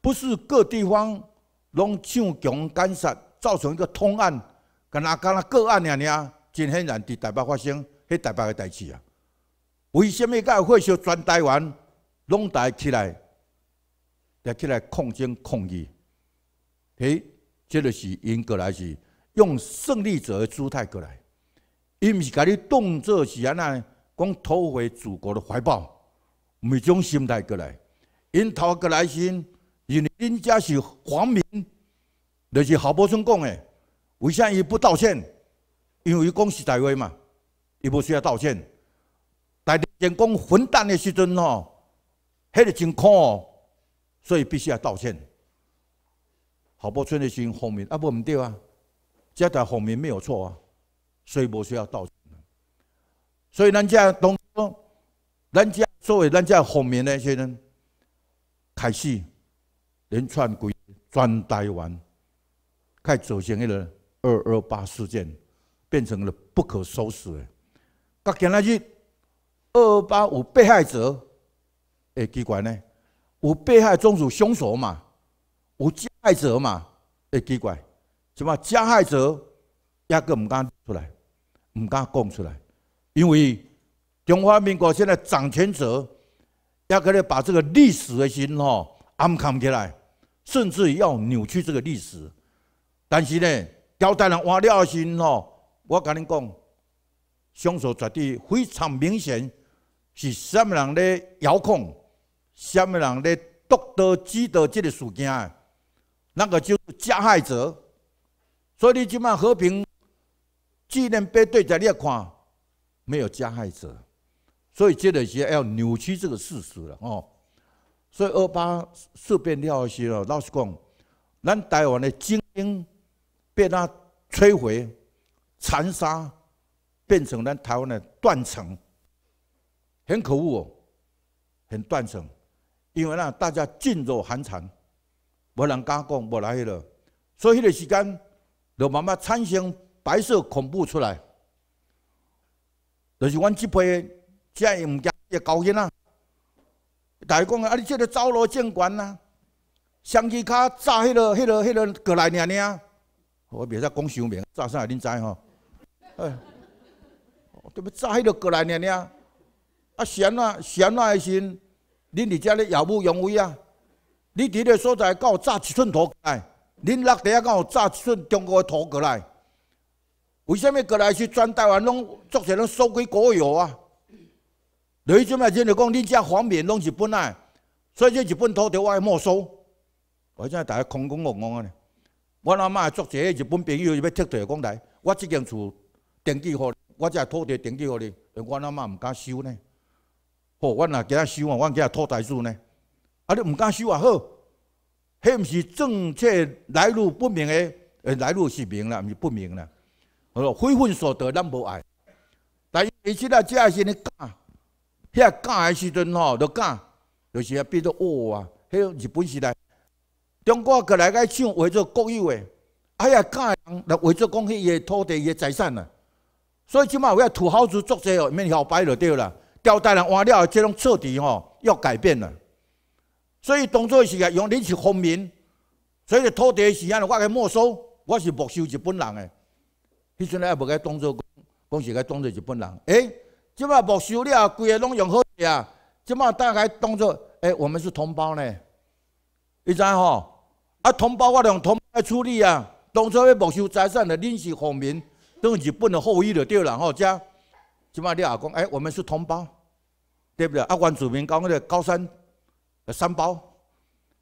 不是各地方拢上强干杀，造成一个通案，干那干那个案呀，尔真显然伫台北发生，迄台北个代志啊。为什么讲血烧全台湾拢抬起来，抬起来抗争抗议？诶，这个是因过来是用胜利者的姿态过来。伊毋是甲你动作是安尼讲讨回祖国的怀抱，毋是种心态过来。因头过来心，因因家是皇民，就是郝柏村讲的。为啥伊不道歉？因为伊讲实在话嘛，伊无需要道歉。但讲混蛋的时阵吼，迄个真哦，所以必须要道歉。郝柏村的心，黄民，啊，无毋对啊？这台黄民没有错啊。所以无需要道歉。所以咱家同说，咱家作为咱家后面那些人，开始连串规专呆玩，开始走向一个二二八事件，变成了不可收拾的。到今日二二八有被害者，诶奇怪呢？有被害中属凶手嘛？有加害者嘛？诶奇怪，什么加害者压根唔敢出来？唔敢讲出来，因为中华民国现在掌权者，也可以把这个历史的心吼安抗起来，甚至要扭曲这个历史。但是呢，交代人话了心事吼，我跟你讲，凶手绝对非常明显，是什么人咧遥控，什么人咧主导主导这个事件那个就加害者。所以你今晚和平。既然被对着来看，没有加害者，所以这些要扭曲这个事实了哦。所以二八事变了时候，老实讲，咱台湾的精英被他摧毁、残杀，变成咱台湾的断层，很可恶哦，很断层，因为呢，大家噤若寒蝉，无人敢讲，无来迄咯。所以迄个时间，就慢慢产生。白色恐怖出来，就是阮这批遮个物件个高人啊！大家讲啊，你遮个走路真悬呐，相机卡炸迄落迄个、迄个过来㖏㖏，我袂使讲姓名，炸啥恁知吼？哎，特别炸迄个过来㖏㖏，啊，闲啊闲啊个时，恁伫遮个耀武扬威啊！你伫个所在敢有炸一寸土来？恁落地啊敢有炸一寸中国的土过来？为什么过来去转台湾，拢作者拢收归国有啊？你做咩？你讲你家黄面拢是本来，所以这日本土地我没收。我怎啊？大家空空摸摸个呢？我阿妈个作者日本朋友要踢台讲来，我即件厝登记好，我这土地登记好哩，我阿妈唔敢收呢。哦，我若今日收啊，我今日托台数呢。啊，你唔敢收也好，迄毋是政策来路不明的，呃，来路是明啦，毋是不明啦。好咯，挥分所得咱无爱，但伊其实啊，即个是阵干，遐干的时阵吼，就干就是啊，做恶啊。迄日本时代，中国过来个抢，划做国有诶，哎呀，干诶人来划做讲迄个土地、迄个财产啊。所以即卖有啊土豪族作些哦，免摇摆就对啦。交代人换了，即种彻底吼要改变啦。所以当作是啊，用恁是公民，所以土地的时尼，我给没收，我是没收日本人诶。你阵咧也不该当做公，公是该当做日本人。诶，即嘛没收了，规个拢用好势啊！即嘛，大概当做诶，我们是同胞呢。你知吼？啊，同胞，我用同胞来处理啊。当初要没收财产的，恁是汉民，等于日本的后裔就对了，吼。这，即嘛，你啊讲诶，我们是同胞，对不对？啊，原住民讲的高山三胞，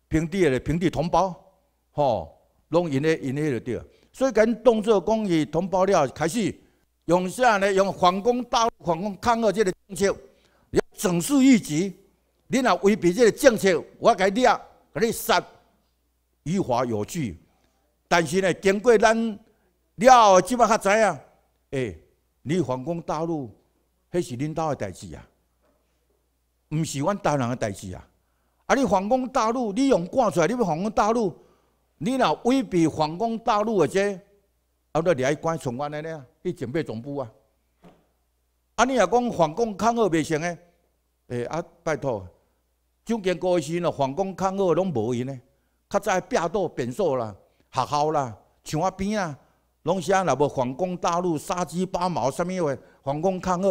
平地的平地同胞，吼，拢用咧用咧就对。最近动作讲以同胞了开始，用啥呢？用反攻大陆、反攻抗日这个政策，要整肃一级。你若违背这个政策，我该掠，该杀，依法有据。但是呢，经过咱了，即马可知啊？诶，你反攻大陆，那是领导的代志啊，毋是阮大人的代志啊。啊，你反攻大陆，你用赶出来，你反攻大陆。你若威逼反攻大陆的这，啊，你掠要关，台湾个咧？去警备总部啊！啊，你若讲反攻抗日不成个，诶，啊，拜托，蒋介石时喏，反攻抗日拢无用呢。较早壁都变数啦，学校啦，墙啊边啊，拢是啊，若无反攻大陆，杀鸡拔毛，啥物话？反攻抗日，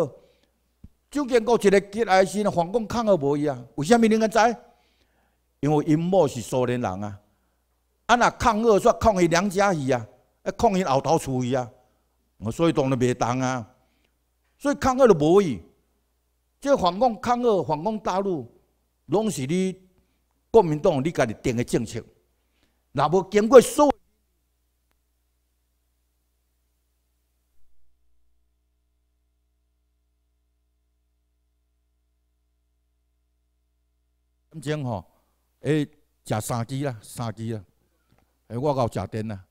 蒋经过一个过来时，反攻抗日无用啊！为虾物恁敢知？因为因某是苏联人啊。啊！那抗日煞，抗伊娘家去啊，啊抗伊后头厝去啊，我所以动都袂动啊，所以抗日都无去。即反共抗日反共大陆，拢是你国民党你家己定的政策，那无经过所有。吼，朝诶，食三支啦，三支啦。诶，我有食电啊，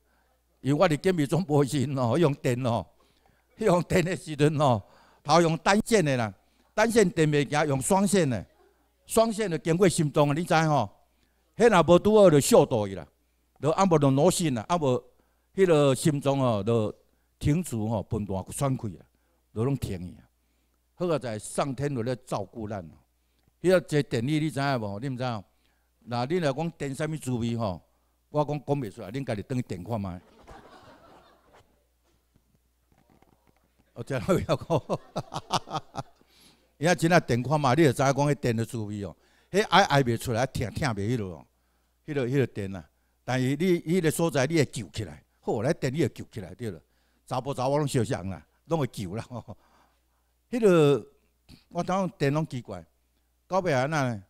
因为我伫电表总保险哦，用电哦，用电的时阵哦，头用单线的啦，单线电不行，用双线的，双线就经过心脏啊，你知吼？迄若无拄好就烧到去啦，就按无用裸心啦，啊无，迄个心脏哦就停止吼，分段断开啊，就拢停去啊。好啊，在上天在咧照顾咱哦。迄个做电力你知影无？你毋知？影？那恁若讲电啥物滋味吼？我讲讲袂出来，恁家己登去电看麦。哦，真好笑讲，伊阿真阿电看嘛，你就知影讲迄电的滋味哦。迄爱爱袂出来，疼疼袂迄落哦，迄落迄落电啊。但是你迄个所在，你会救起来。好，来电你会救起来对了。查甫查某拢相像啦，拢会救啦。迄 个我讲电拢奇怪。到尾安那，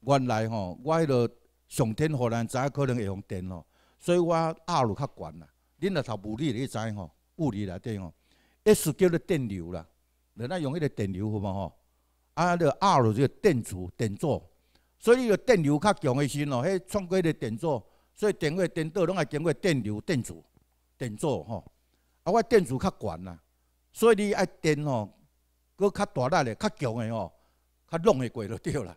原来吼，我迄个。上天互咱知，可能会用电哦，所以我力较悬啦。恁若读物理，你会知吼，物理内底吼，S 叫做电流啦，咱用迄个电流好嘛吼，啊，压力就电阻、电阻，所以电流较强的时阵迄穿过迄个电阻，所以电话、电道拢爱经过电流、电阻、电阻吼。啊，我电阻较悬啦，所以你爱电吼，佫较大力的、较强的吼，较弄会过就对啦。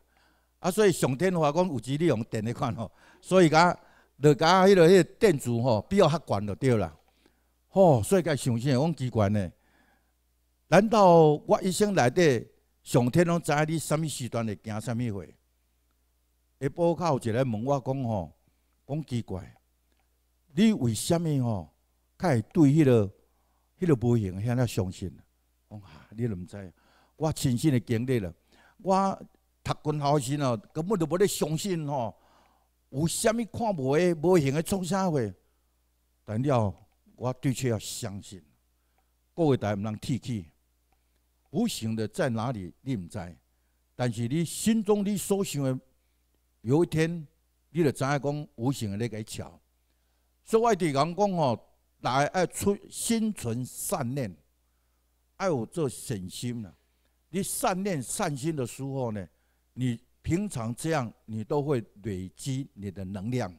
啊，所以上天话讲，有钱利用电的款吼，所以讲，就讲迄落迄个电阻吼，比较较悬就对啦。吼，所以甲相信讲奇怪呢？难道我一生来底上天拢知你什么时段会惊什么货？下晡靠一个问我讲吼，讲奇怪，你为什么吼，佮对迄落迄落模型遐在相信？讲、讲你著唔知，我亲身的经历了，我。读军校时哦，根本就无咧相信吼，有啥物看无诶，无形诶创啥货？但了，我的确要相信，各位台毋通提起，无形的在哪里你毋知，但是你心中你所想诶，有一天你著知影讲无形诶甲个桥。所以外地人讲吼，家爱出心存善念，爱有做善心啦。你善念善心的时候呢？你平常这样，你都会累积你的能量。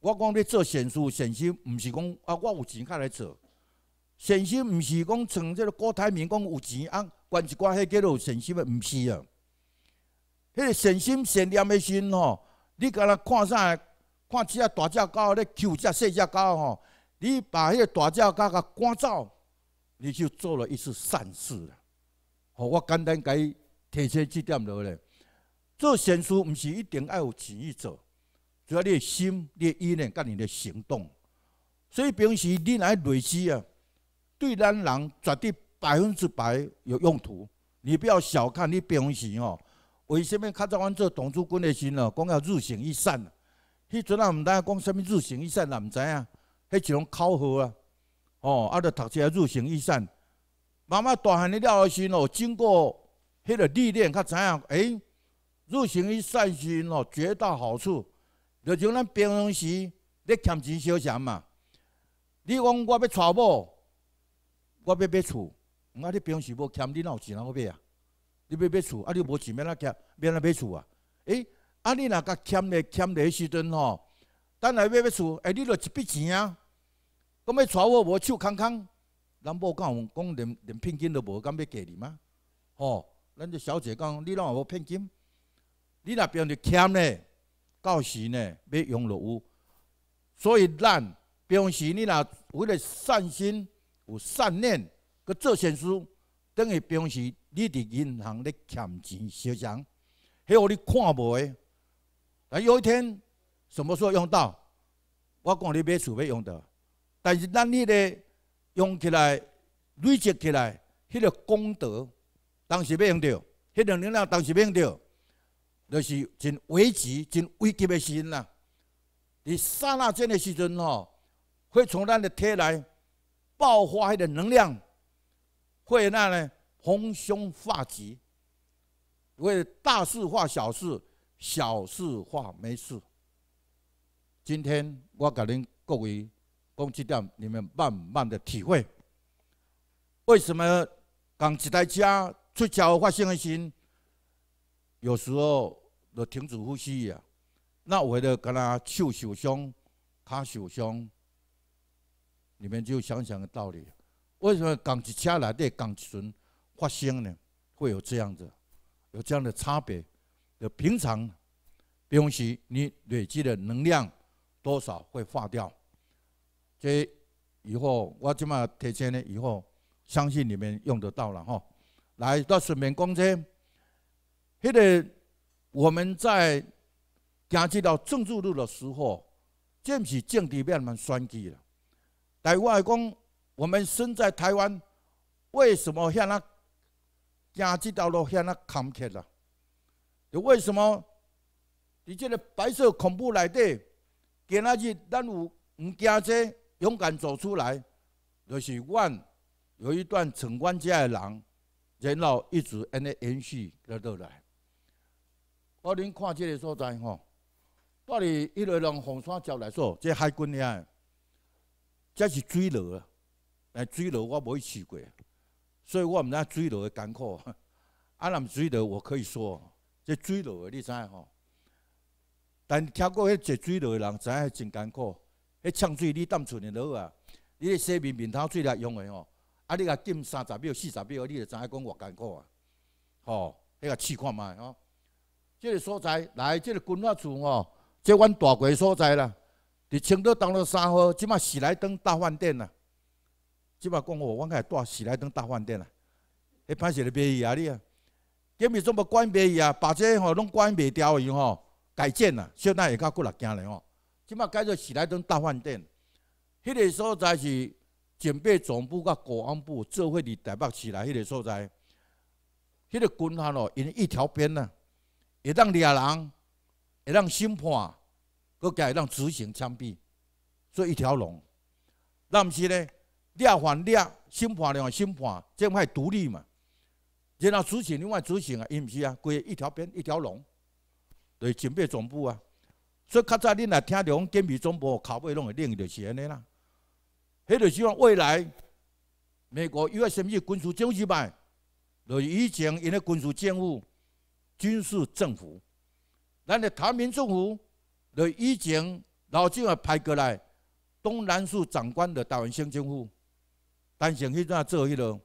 我讲你做善事、善心，唔是讲啊，我有钱才来做善心，唔是讲像这个郭台铭讲有钱啊捐一寡个叫做善心的，唔是啊。迄个善心善念的心吼，你干呐看啥？看只大只狗咧救只细只狗吼，你把迄个大只狗给赶走，你就做了一次善事了。好，我简单伊提现这点落咧，做善事毋是一定要有钱去做，主要你的心、你的意念、甲你的行动。所以平时你来累积啊，对咱人绝对百分之百有用途。你不要小看你平时哦。为甚物较早阮做董主君的时哦，讲要日行一善，迄阵啊毋知影讲什么日行一善也毋知影，迄一种口号啊。哦，啊，着读起日行一善。妈妈大汉你了后时哦，经过。迄个历练，较知影，诶，入行于善心哦，绝大好处。就像咱平常时咧欠钱小钱嘛，你讲我要娶某，我要买厝，唔啊，你平常时无欠，你哪有钱能够买啊？你要买厝，啊，你无钱，要哪欠，要哪买厝啊？诶，啊，你若甲欠咧欠咧时阵吼，等来买买厝，诶，你著一笔钱啊，讲要娶某，无手空空，咱某讲讲连连聘金都无，敢要嫁你吗？吼。咱只小姐讲，你啷也无骗金？你那边就欠呢，到时呢要用老有。所以咱平时你若为了善心、有善念，去做善事，等于平时你伫银行咧欠钱少钱，迄个你看袂。但有一天，什么时候用到？我讲你买厝要用到，但是咱迄个用起来累积起来，迄个功德。当时被用到，迄两能量当时被用到，就是真危急、真危急的时阵啦。伫刹那间的时候吼，会从那里贴来爆发的能量，会那呢逢凶发吉，为大事化小事，小事化没事。今天我甲恁各位讲几点，你们慢慢的体会，为什么讲一台家？出招发生心，有时候就停止呼吸啊。那我的跟他手受伤、脚受伤，你们就想想个道理：为什么刚一车来的刚一船发生呢？会有这样子、有这样的差别？有平常平时你累积的能量多少会化掉？这以后我即马提醒呢，以后相信你们用得到了哈。来，到顺便讲下，迄个我们在行这条政治路的时候，正是政治变蛮选机了。来，我讲我们身在台湾，为什么遐那行这条路遐那坎坷啦？又为什么？你这个白色恐怖内底，今仔日咱有唔惊者，勇敢走出来，就是阮有一段城管者的人。然后一直安尼延续了落来。我恁看这个所在吼，带伫一路从红山脚来说，这海军遐的，这是水路啊。但水路我没去过，所以我毋知影水路的艰苦。啊，若毋水路我可以说，这水路的你知影吼？但听过迄坐水路的人，知影真艰苦。迄呛水，你淡水的落啊，你洗面面头水来用嘅吼。啊！你啊，禁三十秒、四十秒，你就知影讲偌艰苦啊！吼，迄个试看觅吼，即个所在，来即个军瓦厝吼，即个阮大街所在啦，伫青岛东路三号，即嘛喜来登大饭店啦。即嘛讲我阮下住喜来登大饭店啦。迄歹是著便伊啊你啊，今日总要管便伊啊，把这吼拢管袂掉伊吼，改建啦，小当会较骨力惊咧吼，即嘛改做喜来登大饭店，迄个所在是。警备总部甲公安部做伙伫台北市来迄个所在，迄个军汉哦，因一条鞭呐，会当掠人，会当审判，搁加会当执行枪毙，做一条龙。那毋是咧？掠犯掠，审判，另外审判，这块独立嘛。然后执行，另外执行啊，伊毋是啊，规个一条鞭一条龙。对，警备总部啊，所以较早恁若听着讲，警备总部口尾拢会另一是安尼啦。迄就希望未来美国又要什么军事军事版，是以前因的军事政务、军事政府，咱的台民政府来以前老蒋也派过来东南署长官的台湾省政府，担心去怎做迄咯。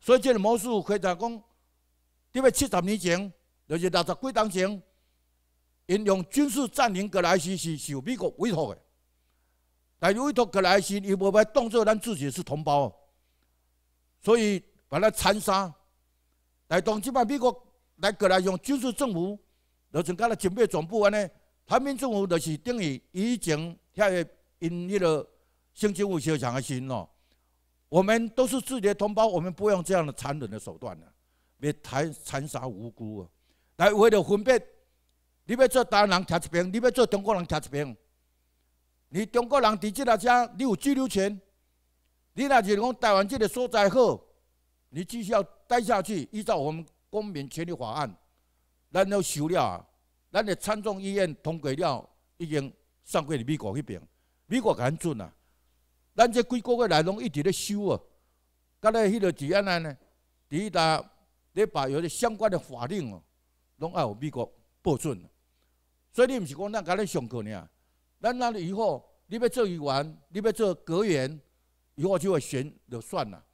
所以这个模式可以讲，对不七十年前就是六十几当前，因用军事占领过来时是受美国委托的。但有一套过来时，伊无把当做咱自己是同胞，所以把他残杀。来，当即把美国来过来用军事政府，就从搞了准备总部安尼，他们政府就是等于以前遐个因迄落星期五器抢的用咯。我们都是自己的同胞，我们不用这样的残忍的手段呢，别残残杀无辜。啊！来为了分别，你要做台湾人吃一边，你要做中国人吃一边。你中国人伫即个家，你有居留权。你若是讲台湾即个所在好，你继续要待下去，依照我们《公民权利法案》，咱都修了啊。咱的参众议院通过了，已经上过美国迄边，美国核准啊？咱这几个月内拢一直咧修啊。甲咧，迄个治安尼呢？伫呾你把有的相关的法令哦，拢要美国保准。所以你毋是讲咱甲咧上课尔，咱那里以后，你要做议员，你要做阁员，以后就会选就算了。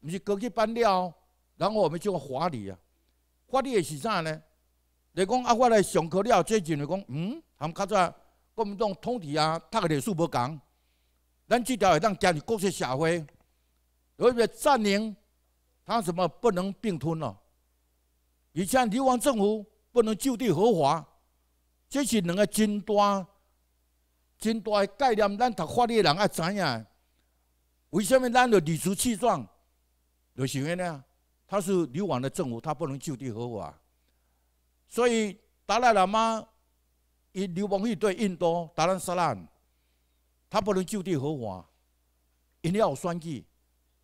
你是过去搬掉，然后我们就华丽啊！华丽的是啥呢？你讲啊，我来上课了，最近就讲，嗯，他们较早国民党统治啊，读的书不一咱这条也当加入国际社会，而且要占领，他什么不能并吞了？而且流亡政府不能就地合法，这是两个争端。真大的概念，咱读法律的人也知影。为什么咱要理直气壮？就是因为呢？他是流亡的政府，他不能就地合法。所以达赖喇嘛，伊流亡去对印度达兰萨拉，他不能就地合法，因要选举，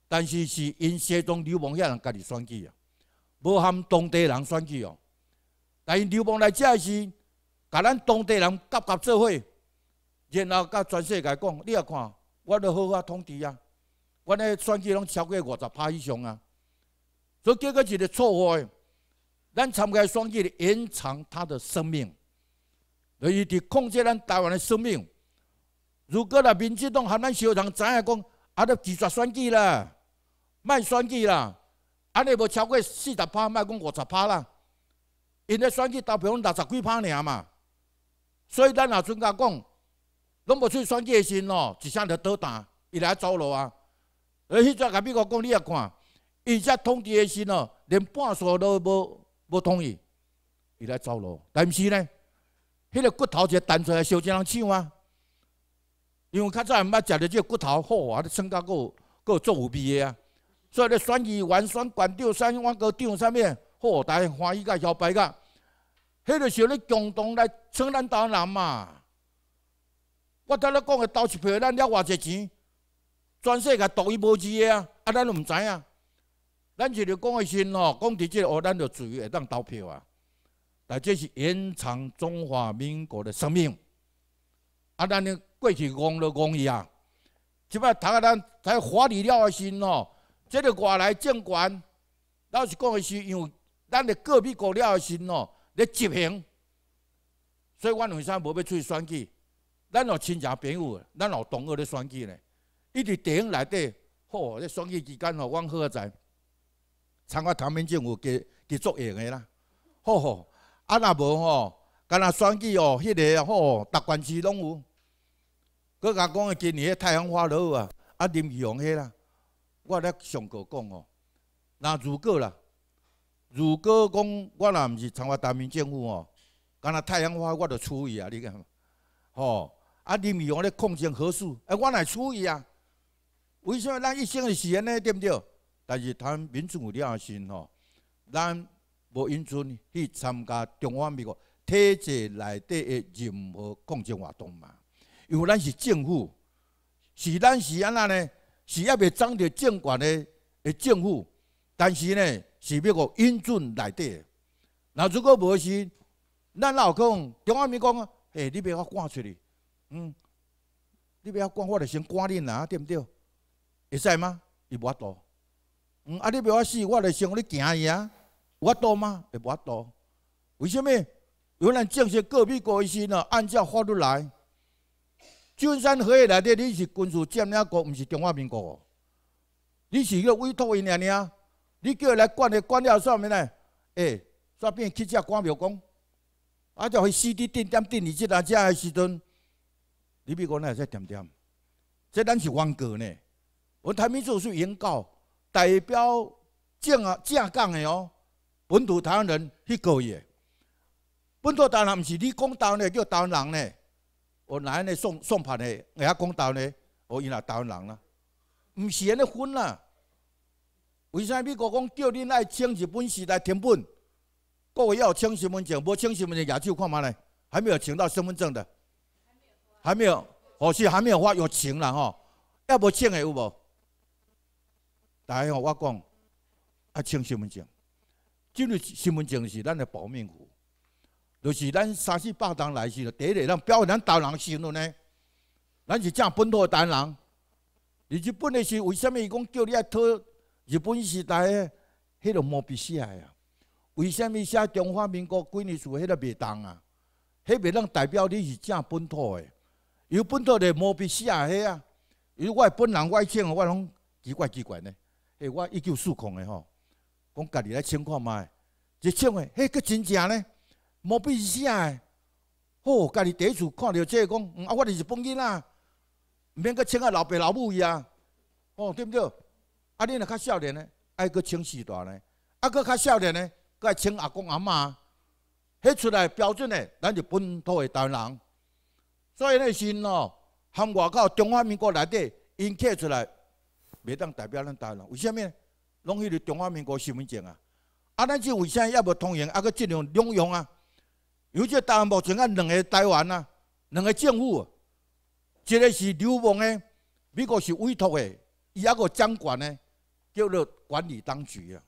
但是是因协同流亡遐人家己选举啊，无含当地人选举哦。但因流亡来遮是甲咱当地人夹夹做伙。然后甲全世界讲，你也看，我都好好统知啊，我的选举拢超过五十趴以上啊，所以结果一个错误，咱参加选举延长他的生命，所以伫控制咱台湾的生命。如果啦，民进党含咱小人知影讲，啊都拒绝选举啦，卖选举啦，安尼无超过四十趴，卖讲五十趴啦，因咧选举投票拢六十几趴尔嘛，所以咱也专家讲。拢无去选举的时阵哦，一下就倒台，伊来走路啊。而迄阵甲美国讲，你也看，伊在通知的时阵哦，连半数都无无同意，伊来走路。但是呢，迄个骨头一弹出来，烧一人抢啊。因为较早毋捌食着这骨头好啊，你身家阁阁做牛逼的啊。所以咧，选伊完选关照选我个长上面好大欢喜甲摇摆噶，迄个时候咧，共同来撑咱党人嘛。我听仔讲诶，投票，咱了偌侪钱，全世界独一无二的啊！啊，咱都唔知影。咱就讲诶，是吼，讲伫这哦，咱就注意会当投票啊。但这是延长中华民国的生命，啊，咱呢过去戆了戆伊啊。即摆读啊，咱才法丽了诶，心哦，这个外来政权，老实讲诶，是，因为咱的个别国了诶，心哦，咧执行，所以，我为啥无要出去选举？咱有亲戚朋友，咱有同学咧选举呢，伊伫电影里底，吼咧选举之间吼，阮好在，参加台明政府给给作用的啦，吼吼，啊若无吼，干那选举哦，迄个吼达官司拢有，搁甲讲的今年的太阳花如何啊？啊，林义雄迄啦，我咧上过讲哦，那如果啦，如果讲我若毋是参加台明政府哦，干那太阳花我着处理啊，你讲，吼。啊，毋是讲咧控战何时？啊，我来处理啊。为什么咱一生是安尼，呢？对不对？但是，咱民主有良心吼，咱无允准去参加中华民国体制内底的任何抗战活动嘛。因为咱是政府，是咱是安那呢？是还未掌着政权的的政府，但是呢，是要互允准内底。那如果无是，咱老公中华民国，哎，你别晓赶出去。嗯你袂晓管，我著先赶恁啊对毋对会使吗伊无法度嗯啊你袂晓死我著先互你行伊啊有法度吗会无法度为啥物有人正协隔壁国诶时呢按照法律来君山河议内底你是军事占领国毋是中华民国你是个委托因安尼啊你叫伊来管诶管了算免来诶煞变去遮官庙公啊就互伊 c 定镇踮镇里即搭遮诶时阵你比如讲那也一点点，这咱是冤家呢。我台民主是原告代表正啊正港的哦，本土台湾人去告伊本土台湾人不是你讲台湾呢，叫台湾人呢。我哪呢送送盘的，晓讲台湾呢。我伊那台湾人啦，毋是安尼分啦。为啥美国讲叫你来请日本时代天本？各位要请身份证，无请身份证亚超看嘛呢？还没有请到身份证的。还没有，我是还没有发有情啦吼！要无请的有无？大家吼，我讲啊，请身份证，进入身份证是咱的保命符，就是咱三四百人来时，的第一个，咱表现咱台湾人型了呢，咱是正本土的台湾人。日本的是为什么伊讲叫你来讨日本时代的迄个毛笔写的？呀？为什么写中华民国几年数迄个袂动啊？迄袂当代表你是正本土的。有本土的毛比四下黑啊！有我本人我请我，我拢奇怪奇怪呢。哎，我一九四控的吼，讲家己来请看觅，一请的嘿，个真正呢？毛比是啥的？哦，家己第一次看到这讲，啊，我就是本人啊，毋免个请啊老爸老母伊啊。哦，对毋对？啊，恁若较少年呢，爱个请四大呢，啊，个较少年呢，爱请阿公阿嬷。迄出来标准的，咱就本土的台湾人。所以咧，是呢，含外国中华民国内底引刻出来，未当代表咱大陆。为什么？拢去个中华民国身份证啊。啊，咱这为啥要不通用？啊，阁尽量两用啊？尤其台湾目前，啊，两个台湾啊，两个政府，一个是流氓诶，美国是委托诶，伊还个掌管呢，叫做管理当局啊。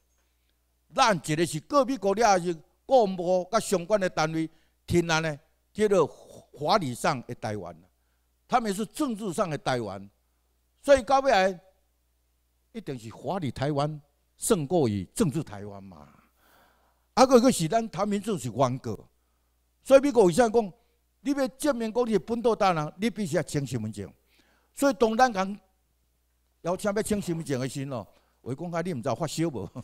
咱一个是个美国，你阿是广播甲相关诶单位天然诶叫做。华理上的台湾，他们是政治上的台湾，所以到未来一定是华理台湾胜过于政治台湾嘛。啊，个个是咱台民众是冤过，所以美国为啥讲你要证明国立本土大人，你必须要签身份证。所以当咱讲要请要签身份证的时咯，我讲开你毋知发烧无，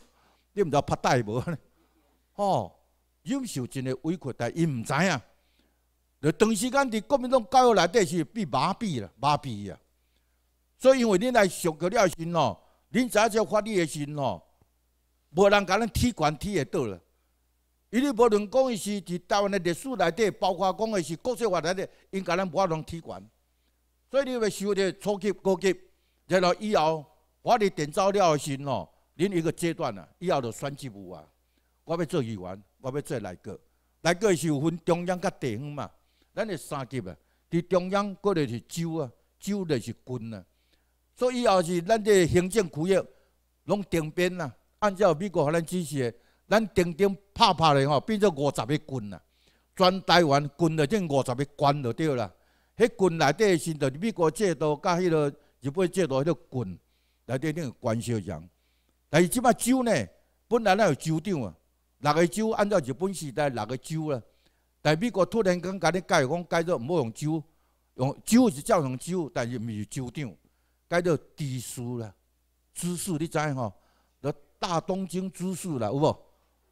你毋知拍带无，吼忍受真个委屈，但伊毋知影。就长时间伫国民党教育内底是被麻痹了，麻痹啊！所以因为恁来上课了时阵，恁早就发力的时哦，无人甲咱提悬提会倒了。伊你无论讲伊是伫台湾的历史内底，包括讲的是国际话内底，因甲咱无法通提悬。所以你要收着初级、高级，然后以后，我哩点招了时阵哦，恁一个阶段啊，以后就选职务啊。我要做议员，我要做内阁，内阁是分中央甲地方嘛。咱的三级啊，伫中央过著是州啊，州著是郡啊，所以以后是咱这行政区域拢定编啦。按照美国和咱指示的，咱定定拍拍的吼，变作五十个郡啦。全台湾郡就变五十个县就对啦。迄郡内底是著美国制度加迄个日本制度迄个郡内底个关少强。但是即摆州呢，本来咱有州长啊，六个州按照日本时代六个州啦。但美国突然间跟你改，讲改做唔好用酒，用酒是照用酒，但是唔是酒厂，改做低俗啦，低俗你知吼？了大东京低俗啦，有无？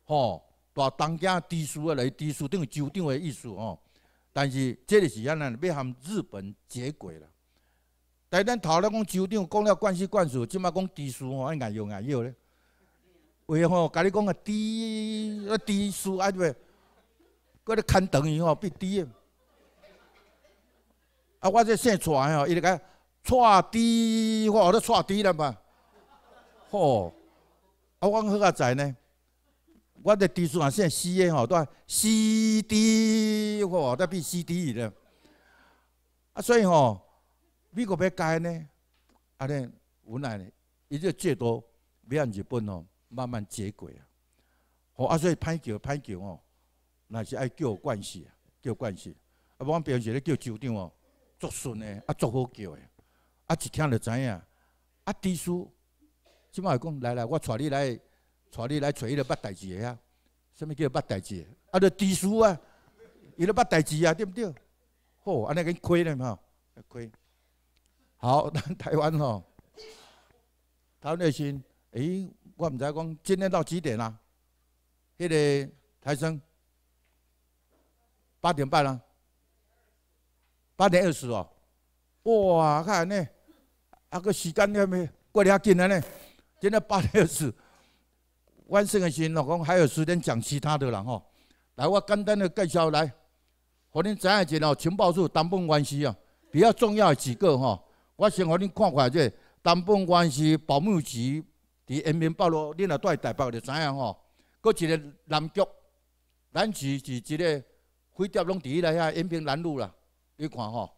吼，大东京低俗啊，来低俗等于酒厂的意思吼。但是这个是安尼，要含日本接轨啦。但你头来讲酒厂，讲了灌输灌输，即摆讲低俗，我硬要硬要咧。为吼，跟你讲下低，啊低俗啊，对不搁咧牵长鱼吼，比猪个，啊！我这姓蔡来吼，伊就甲蔡低，我咧差低了嘛，吼！啊，我迄个在呢？我的伫厝阿姓死诶吼，都系死低，我咧比 C 低了。啊，所以吼，美国要改呢，啊咧无奈呢，伊就最多，要按日本哦，慢慢接轨啊。吼，啊，所以拍球拍球哦。那是爱叫关系，叫关系。啊，无我平时咧叫酒店哦，足顺诶，啊足好叫诶。啊，一听就知影，啊，秘书即摆讲来来，我带你来，带你来揣伊个捌代志的啊。啥物叫捌代志？啊，就秘书啊，伊咧捌代志啊，对毋对？好，安尼佮伊开了嘛？开。好，咱 台湾吼、哦，的先，诶，我毋知讲今天到几点啊？迄个台生。八点半啦，八点二十哦，哇，看下呢，啊，个时间勒咪过了紧了呢，今朝八点二十，万圣的时老公还有时间讲其他的啦吼。来，我简单的介绍来，和恁知下前哦，情报处单边关系啊，比较重要的几个哈，我先和恁看看这单边关系，保密局、D 人民报露，恁若在台北就知下吼，搁一个南局，南局是一个。飞碟拢伫迄个遐延平南路啦，你看吼，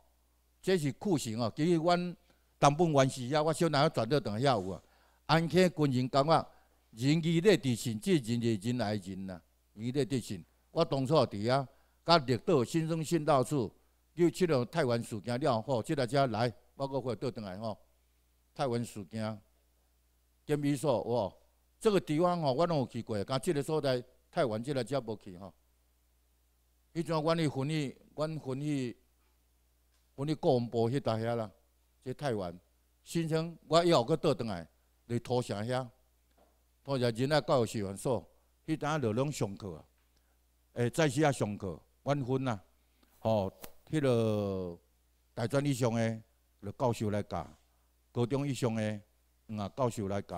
这是酷刑哦。其实阮东本原始遐，我小人仔转到当遐有啊。安溪军人感觉仁义礼智信，即仁义仁爱仁啊，义礼德信。我当初伫遐，甲绿岛、新生新岛处。叫七了太原事件了吼，即个只来，我个会倒转来吼。太原事件，金秘书，吼，这个地方吼，我拢有去过，甲即个所在，太原即个只无去吼。迄阵阮去分去，阮分去分去广部迄搭遐啦，即太原新生，我以后阁倒转来，伫土城遐，土城人才教育师范所，迄搭就拢上课，诶，在啊上课，阮分啦，吼，迄落大专以上诶，就教授来教，高中以上诶，嗯啊教授来教，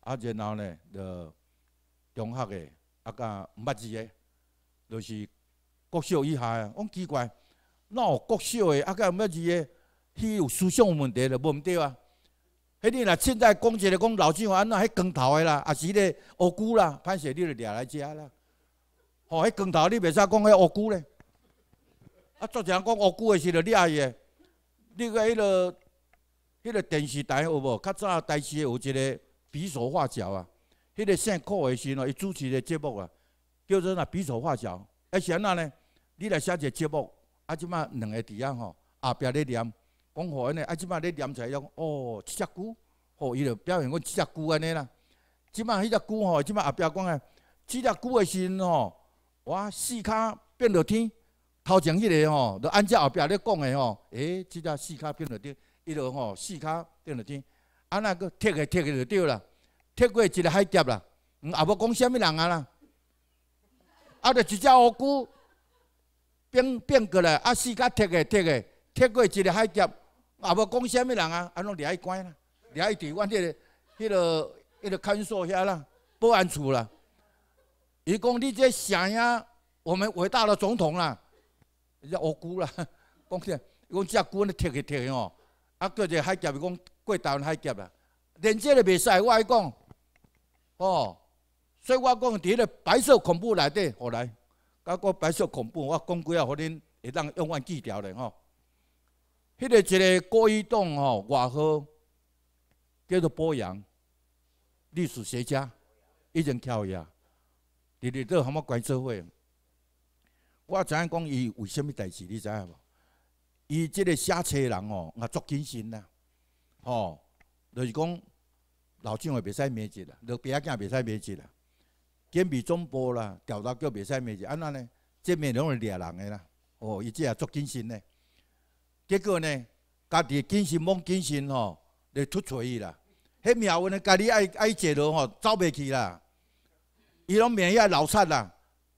啊，然后呢，就中学诶，啊，甲毋捌字诶，就是。国小以下啊，我讲奇怪，那国小诶，啊个物事个，伊有思想问题了，无毋对啊？迄你若凊彩讲一个讲老志华安那迄光头的啦，啊是咧乌龟啦，歹势你就掠来食啦。哦，迄光头你袂使讲迄乌龟咧。啊，做人讲乌龟的时就掠的，你个迄落迄落电视台有无？较早台视有一个比手画脚啊，迄个上课的时咯，伊主持个节目啊，叫做那比手画脚。阿是安那呢？你来写一个节目，啊，即嘛两个弟仔吼后壁咧念，讲好安尼，啊，即嘛咧念出一种哦七只龟吼伊就表现讲七只龟安尼啦。即嘛迄只龟吼，即嘛后壁讲诶，七只龟诶时阵吼，哇四骹变落天，头前迄个吼，就按只后壁咧讲诶吼，诶，即只四骹变落天，伊就吼四骹变落天，安那个踢下踢下就对啦，踢过一个海蝶啦，嗯，啊无讲虾米人啊啦？啊！就一只乌龟变变过来，啊！四脚踢个踢个，踢过一个海峡，啊！无讲虾米人啊！啊！弄离开啦，离伫阮湾个迄落迄落看守遐啦，保安处啦。伊讲你这声音，我们伟大的总统啦，一只乌龟啦，讲啥？伊讲只龟你踢去踢去哦，啊！一个海峡，伊讲过台湾海峡啦，连这个袂使，我爱讲，哦。所以我讲伫迄个白色恐怖内底，后来，甲个白色恐怖，我讲几下，互恁会当永远记住咧吼。迄个一个郭一栋吼外号叫做波阳，历史学家，已经跳崖，伫伫都喊我关社会。我知影讲伊为虾米代志，你知影无？伊即个写册人吼，也足谨慎呐，吼，就是讲老将也袂使免职啦，落别个也袂使免职啦。健备总部啦，调查局袂使骂就安安呢？这面拢是掠人诶啦，哦，伊这也足谨身诶。结果呢，家己健身罔健身吼，来出错去啦。迄运阮家己爱爱坐落吼，走袂去啦。伊拢面遐流贼啦，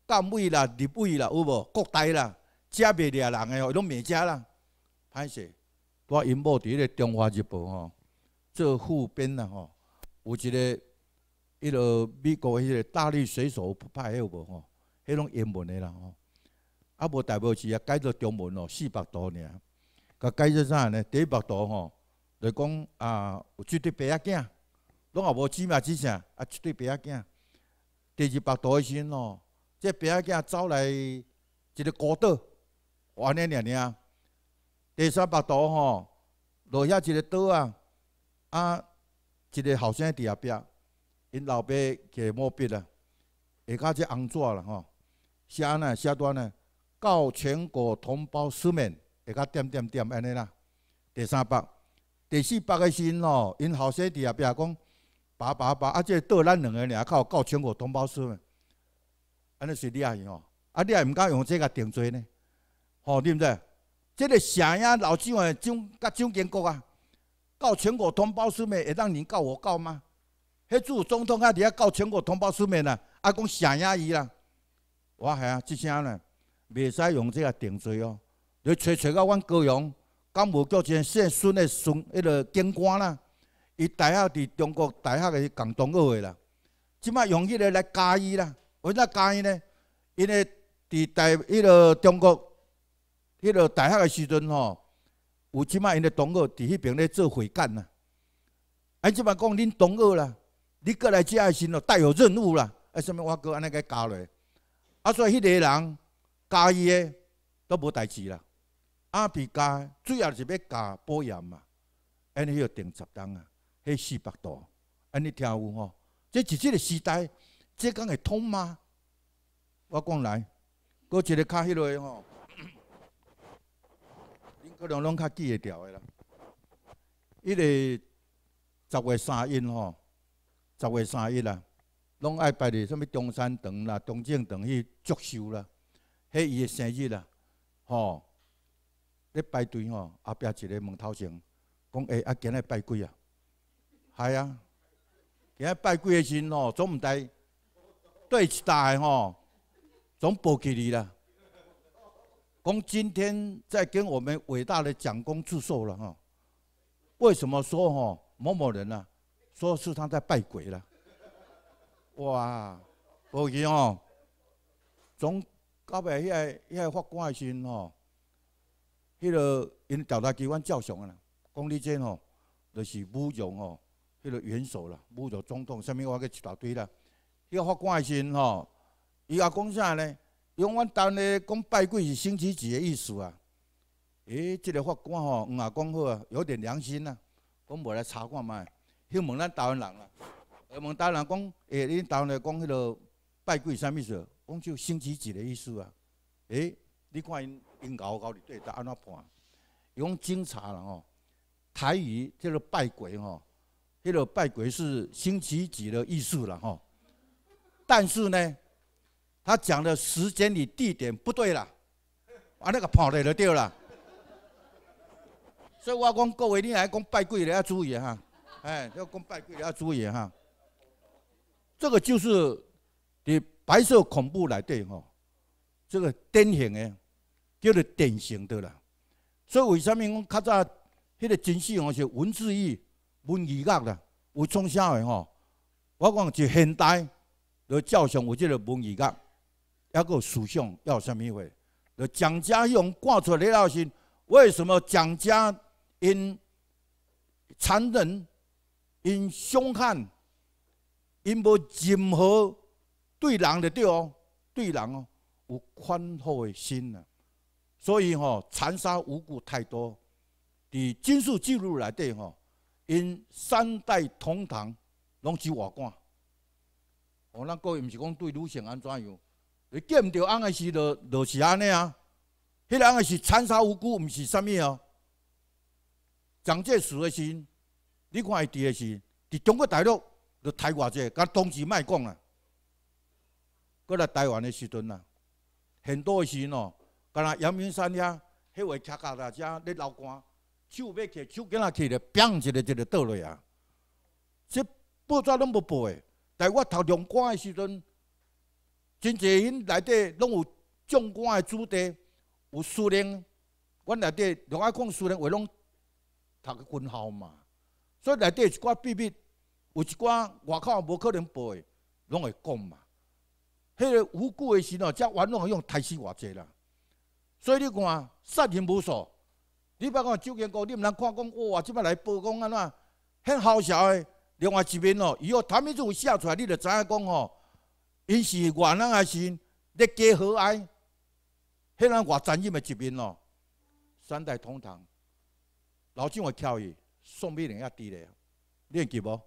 干尾啦，入尾啦，有无？国代啦，食袂掠人诶吼，拢面食啦，歹势。我因某伫迄个《中华日报》吼，做副编啦吼，有一个。迄落美国迄个大力水手拍迄无吼，迄拢英文的啦吼，啊无代表是啊改做中文咯，四百多念，佮改做啥呢？第一百多吼，就讲啊，有一对白仔囝，拢也无芝麻之啥，啊，一对白仔囝，第二百多时阵咯，即白仔仔走来一个孤岛，安尼念念啊。第三百多吼，落下一个岛啊，啊，一个后生伫后壁。因老爸给毛笔啦，下卡只红纸啦吼。下呢写端呢告全国同胞书面，下较点点点安尼啦。第三百、第四百个信哦，因后生弟后壁讲，爸爸爸，啊这到咱两个俩靠告全国同胞书面，安尼是厉害哦。啊你也毋敢用这个定罪呢，吼对毋对？这个咸阳老蒋的蒋甲蒋建国啊，告全国同胞书面，也让你告我告吗？迄主总统啊，伫遐到全国同胞出面啦，啊讲打压伊啦，我系啊，即声呢，袂使用即个定罪哦，你找找到阮高阳，敢无叫一个姓孙的孙，迄个警官啦，伊大学伫中国大学个共同学会啦，即摆用迄个来加伊啦，为啥加伊呢？因为伫大迄个中国，迄个大学个时阵吼，有即摆因个同学伫迄边咧做会干啦，啊即摆讲恁同学啦。你过来接爱心咯，带有任务啦。啊，什物我过安尼个教落，啊，所以迄个人教伊的都无代志啦。阿皮加主要是要教保养嘛，安尼要定十单啊，迄四百多。安尼听有吼，这是即个时代，这讲会通吗？我讲来，我一个较迄落吼，恁可能拢较记会牢的啦。迄个十月三日吼。十月三日啦，拢爱拜伫什物中山堂啦、中正堂去祝寿啦，迄伊的生日啦，吼，咧排队吼，后壁一个门头前讲，哎，啊，今日拜鬼啊，系啊，今日拜鬼的时吼，总毋知对一大个吼，总报起你啦，讲今天在跟我们伟大的蒋公祝寿了吼，为什么说吼某某人啊？说是他在拜鬼了，哇！无记哦，总到尾迄个迄个法官的时阵吼，迄个因调查机关照常啊，讲你这吼，就是侮辱吼，迄个元首啦，侮辱总统，啥物话计一大堆啦。迄个法官的时阵吼，伊阿讲啥呢？用阮当咧讲拜鬼是星期几的意思啊？诶，这个法官吼，啊讲好啊，有点良心啊，讲无来查看麦。向问咱台湾人啦，问台湾人讲，诶，恁台湾人讲迄落拜鬼啥物事？讲就星期几的意思啊？诶，你看因因咬咬你对答安怎判？伊讲警察了吼，台语叫做拜鬼吼，迄落拜鬼是星期几的意思啦吼。但是呢，他讲的时间与地点不对啦，啊那个判嘞就对啦。所以我讲各位，你也讲拜鬼的要注意哈。哎，要讲拜跪要注意哈，这个就是以白色恐怖来对吼，这个典型的叫做典型的啦。所以为什么我较早迄个军事哦是文字狱、文艺狱啦，有创啥的吼？我讲就现代就照常我觉得文艺狱，一个思想要什么会？就蒋家用挂出来的是为什么蒋家因残忍？因凶悍，因无任何对人着对哦，对人哦有宽厚的心呐，所以吼残杀无辜太多。伫《军事记录内底吼，因三代同堂拢是外官，哦，那各位毋是讲对女性安怎样，你见唔着安个是，就就是安尼啊，迄个安个是残杀无辜毋是啥物哦，蒋介石的心。你看，伊伫个是，伫中国大陆就台偌济，甲当时卖讲啊。过来台湾的时阵啊，很多的时哦，敢那阳明山遐，迄位恰恰大车咧流汗，手要摕手今啊摕着乒一个一个倒落啊。这报纸拢无报的，但我读军官的时阵，真侪人内底拢有壮官的子弟，有苏联，阮内底另外讲苏联话拢读军校嘛。所以内底一寡秘密，有一寡外口无可能报的，拢会讲嘛。迄个无辜的时哦，即玩弄用太死偌济啦。所以你看杀人无数，你别看周建国，你毋通看讲哇，即摆来报讲安怎，很好笑诶。另外一面哦，以后他们就位写出来，你就知影讲哦，伊是外人还是咧加和蔼？迄人外残忍的一面哦，三代同堂，老蒋会跳伊。宋美龄也伫咧，你会记无？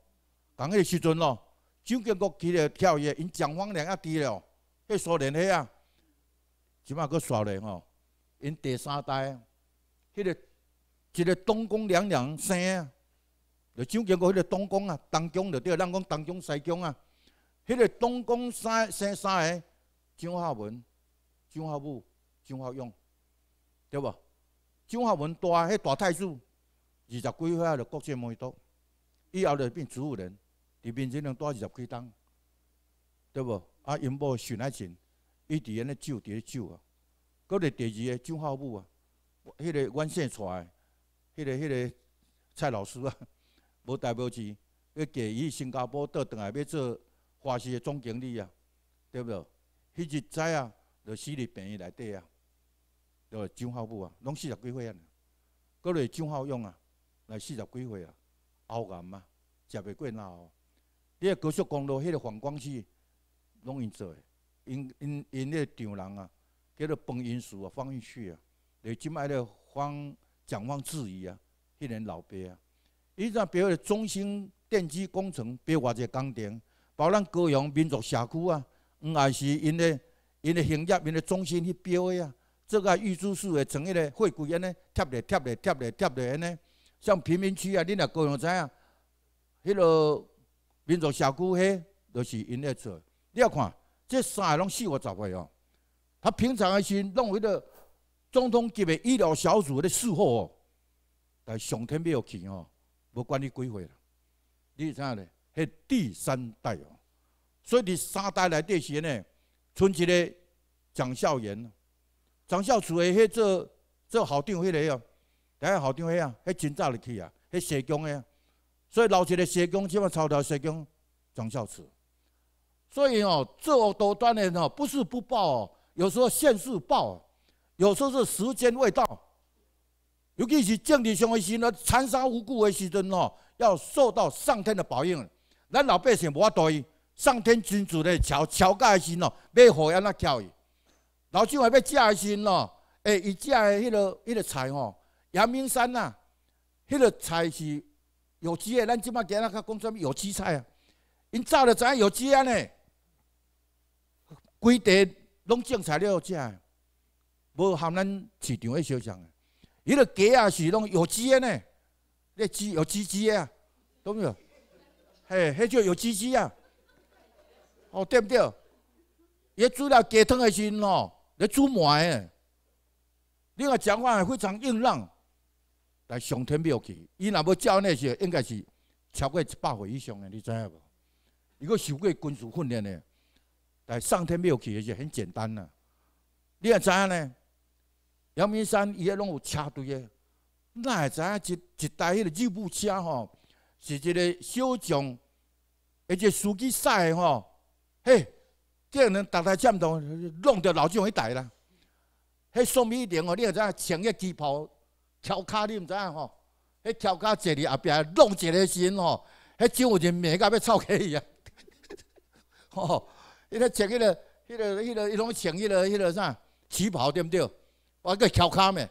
讲迄个时阵咯，蒋经国起个跳跃，因蒋方良也伫咧，迄苏联系啊，即摆佫少咧吼。因第三代，迄个一个东宫娘娘生啊，就蒋经国迄个东宫啊，东宫就对，咱讲东宫西宫啊。迄个东宫生生三个：蒋孝文、蒋孝武、蒋孝勇，对无？蒋孝文大，迄大太子。二十几岁啊，就国际梅多，以后就变植物人，伫面前能带二十几担，对无啊，因某许来情，伊伫安尼酒，伫咧酒啊。个伫第二个张浩武啊，迄个阮姓带，迄个迄个蔡老师啊，无代表字，伊嫁伊新加坡倒转来要做华西的总经理啊，对不对？迄日仔啊，就死伫病院内底啊，就张浩武啊，拢四十几岁啊，个个张浩勇啊。来四十几岁啊，喉癌啊，食袂过脑。你个高速公路迄个反光器拢因做诶，因因因迄个丈人啊，叫做搬云树啊、方运旭啊，来即爱个放蒋方之仪啊，迄个老爸啊。伊只标个中心电机工程标偌济工程，包咱高阳民族社区啊，也是因个因个行业因个中心去标诶啊。这个玉珠树诶，从迄个富贵安尼，贴咧贴咧贴咧贴咧安尼。像贫民区啊，恁啊，高雄仔啊，迄个民族小区嘿，都是因咧做。你也看，这三个拢四五十岁哦。他平常时弄迄个总统级的医疗小组咧伺候哦，但上天没有去哦，无管你几岁啦。你影咧？系第三代哦。所以第三代来这些呢，春节来蒋孝严，蒋孝慈，迄做做校长迄个哦。哎，校长遐啊，遐真早就去啊，遐社工诶，所以老实个社工，起码操头社工张孝慈。所以哦，做恶多端的哦，不是不报，有时候限时报，有时候是时间未到。尤其是政治上的心呢，残杀无辜诶时阵哦，要受到上天的保佑。咱老百姓无法度伊，上天君主的桥架盖时心哦，要好要那叫伊。老蒋还要假一心哦，哎，伊假诶迄个迄个财吼。阳明山呐，迄个菜是有机的，咱即马给咱讲什么有机菜啊。因早就知有机安呢，规地拢种材料食诶，无含咱市场诶小商诶。迄个鸡也是拢有机的呢，那鸡有机鸡啊，懂没有？嘿，迄就有机鸡啊，哦对不对？也煮了鸡汤的时阵哦，来煮糜诶，另外讲话还非常硬朗。上天庙去，伊若要照呢，是应该是超过一百岁以上的，你知影无？如果受过军事训练的，来上天庙去也是很简单呐。你也知影呢？阳明山伊也拢有车队的，那会知影一一台迄个日步车吼，是一个小将，而且司机帅吼，嘿，这个能打台战斗，弄掉老将一台啦。迄宋美龄哦，你也知，穿个机炮。翘卡你毋知影吼？迄翘卡坐伫后壁弄一个身吼，迄有伟俊面甲要臭起去啊！吼，伊个穿迄个、迄个、迄个，伊拢穿迄个、迄个啥旗袍对毋对？我个翘骹咩？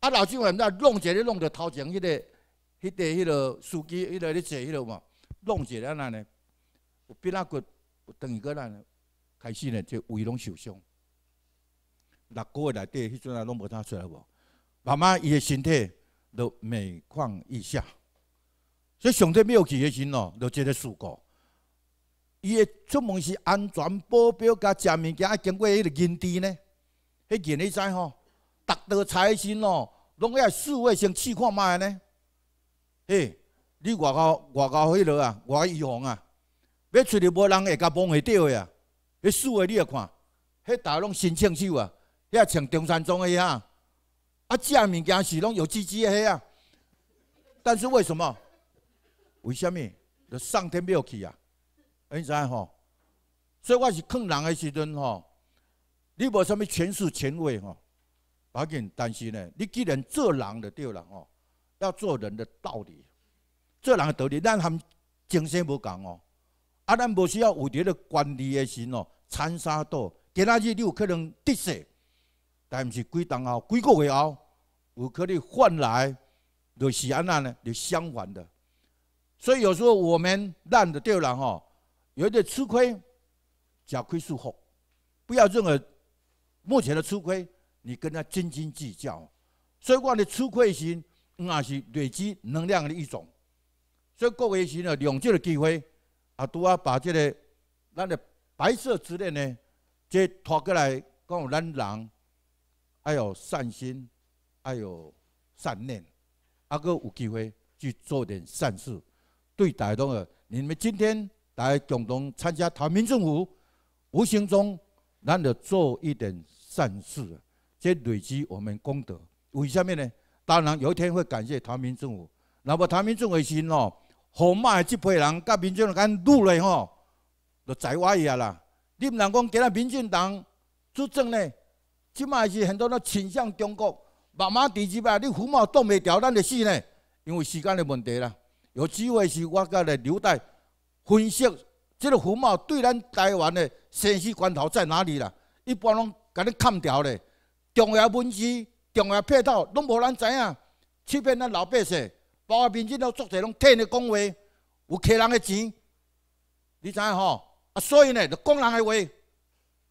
啊，老张毋知弄一个，弄到头前迄个、迄个、迄个司机，迄个咧坐迄个嘛，弄一个那呢，有鼻仔骨，有等于个那呢，开始呢就胃拢受伤。六个月内底迄阵啊，拢无啥出来无？妈妈伊个身体就每况愈下，所以上这庙去个时哦，就一个事故。伊个出门是安全保镖，加食物件经过迄个银定呢？迄个你知吼？达道财神哦，拢要四位先试看卖呢？嘿，你外口外口迄落啊，外预防啊，要出去无人会甲碰会掉个呀？迄四位你也看，迄达拢新青手啊，遐像中山装一样。啊，这物件是拢有滋滋的啊！但是为什么？为什么？上天没有去啊？你知吼？所以我是劝人的时候吼，你无什么权势权位吼，把紧。但是呢，你既然做人就对人吼，要做人的道理，做人的道理，咱含精神无共哦。啊，咱无需要有啲个管理的心哦，掺沙多，今仔日你有可能得势。但不是几当后、几个月后，我可以换来，就是安那呢？就相反的。所以有时候我们烂的掉了哈，有点吃亏，吃亏是福，不要认为目前的吃亏，你跟他斤斤计较。所以讲你吃亏心，那也是累积能量的一种。所以各位是呢，用这的机会，啊，都要把这个咱的白色之恋呢，即拖过来，讲咱人。还有善心，还有善念，还有机会去做点善事。对大家讲个，你们今天来共同参加台民政府，无形中咱得做一点善事，这累积我们功德。为什么呢？当然有一天会感谢台民政府。那么台民政府心吼，好卖这批人，甲民众敢怒了吼，就栽歪伊啦。你唔能讲给咱民进党执政呢？即卖是很多人倾向中国，慢慢第二摆，你胡茂挡袂牢，咱就死呢，因为时间的问题啦。有机会是我甲来留待分析，即个胡茂对咱台湾的生死关头在哪里啦？一般拢甲你砍掉咧，重要文字、重要配套，拢无咱知影，欺骗咱老百姓，包括民间的作者拢替你讲话，有客人的钱，你知吼？啊，所以呢，就讲人的话。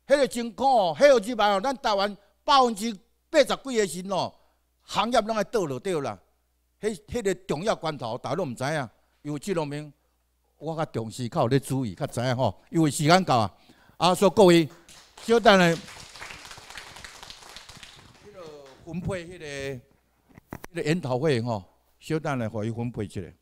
迄个情况哦，迄个局摆哦，咱台湾百分之八十几的人哦，行业拢爱倒落掉啦。迄、迄个重要关头，大都唔知啊。因为这两民，我较重视，较有咧注意，较知影吼。因为时间到啊，啊，所以各位稍等咧，这个分配迄个研讨会吼，稍等咧，互伊分配出来。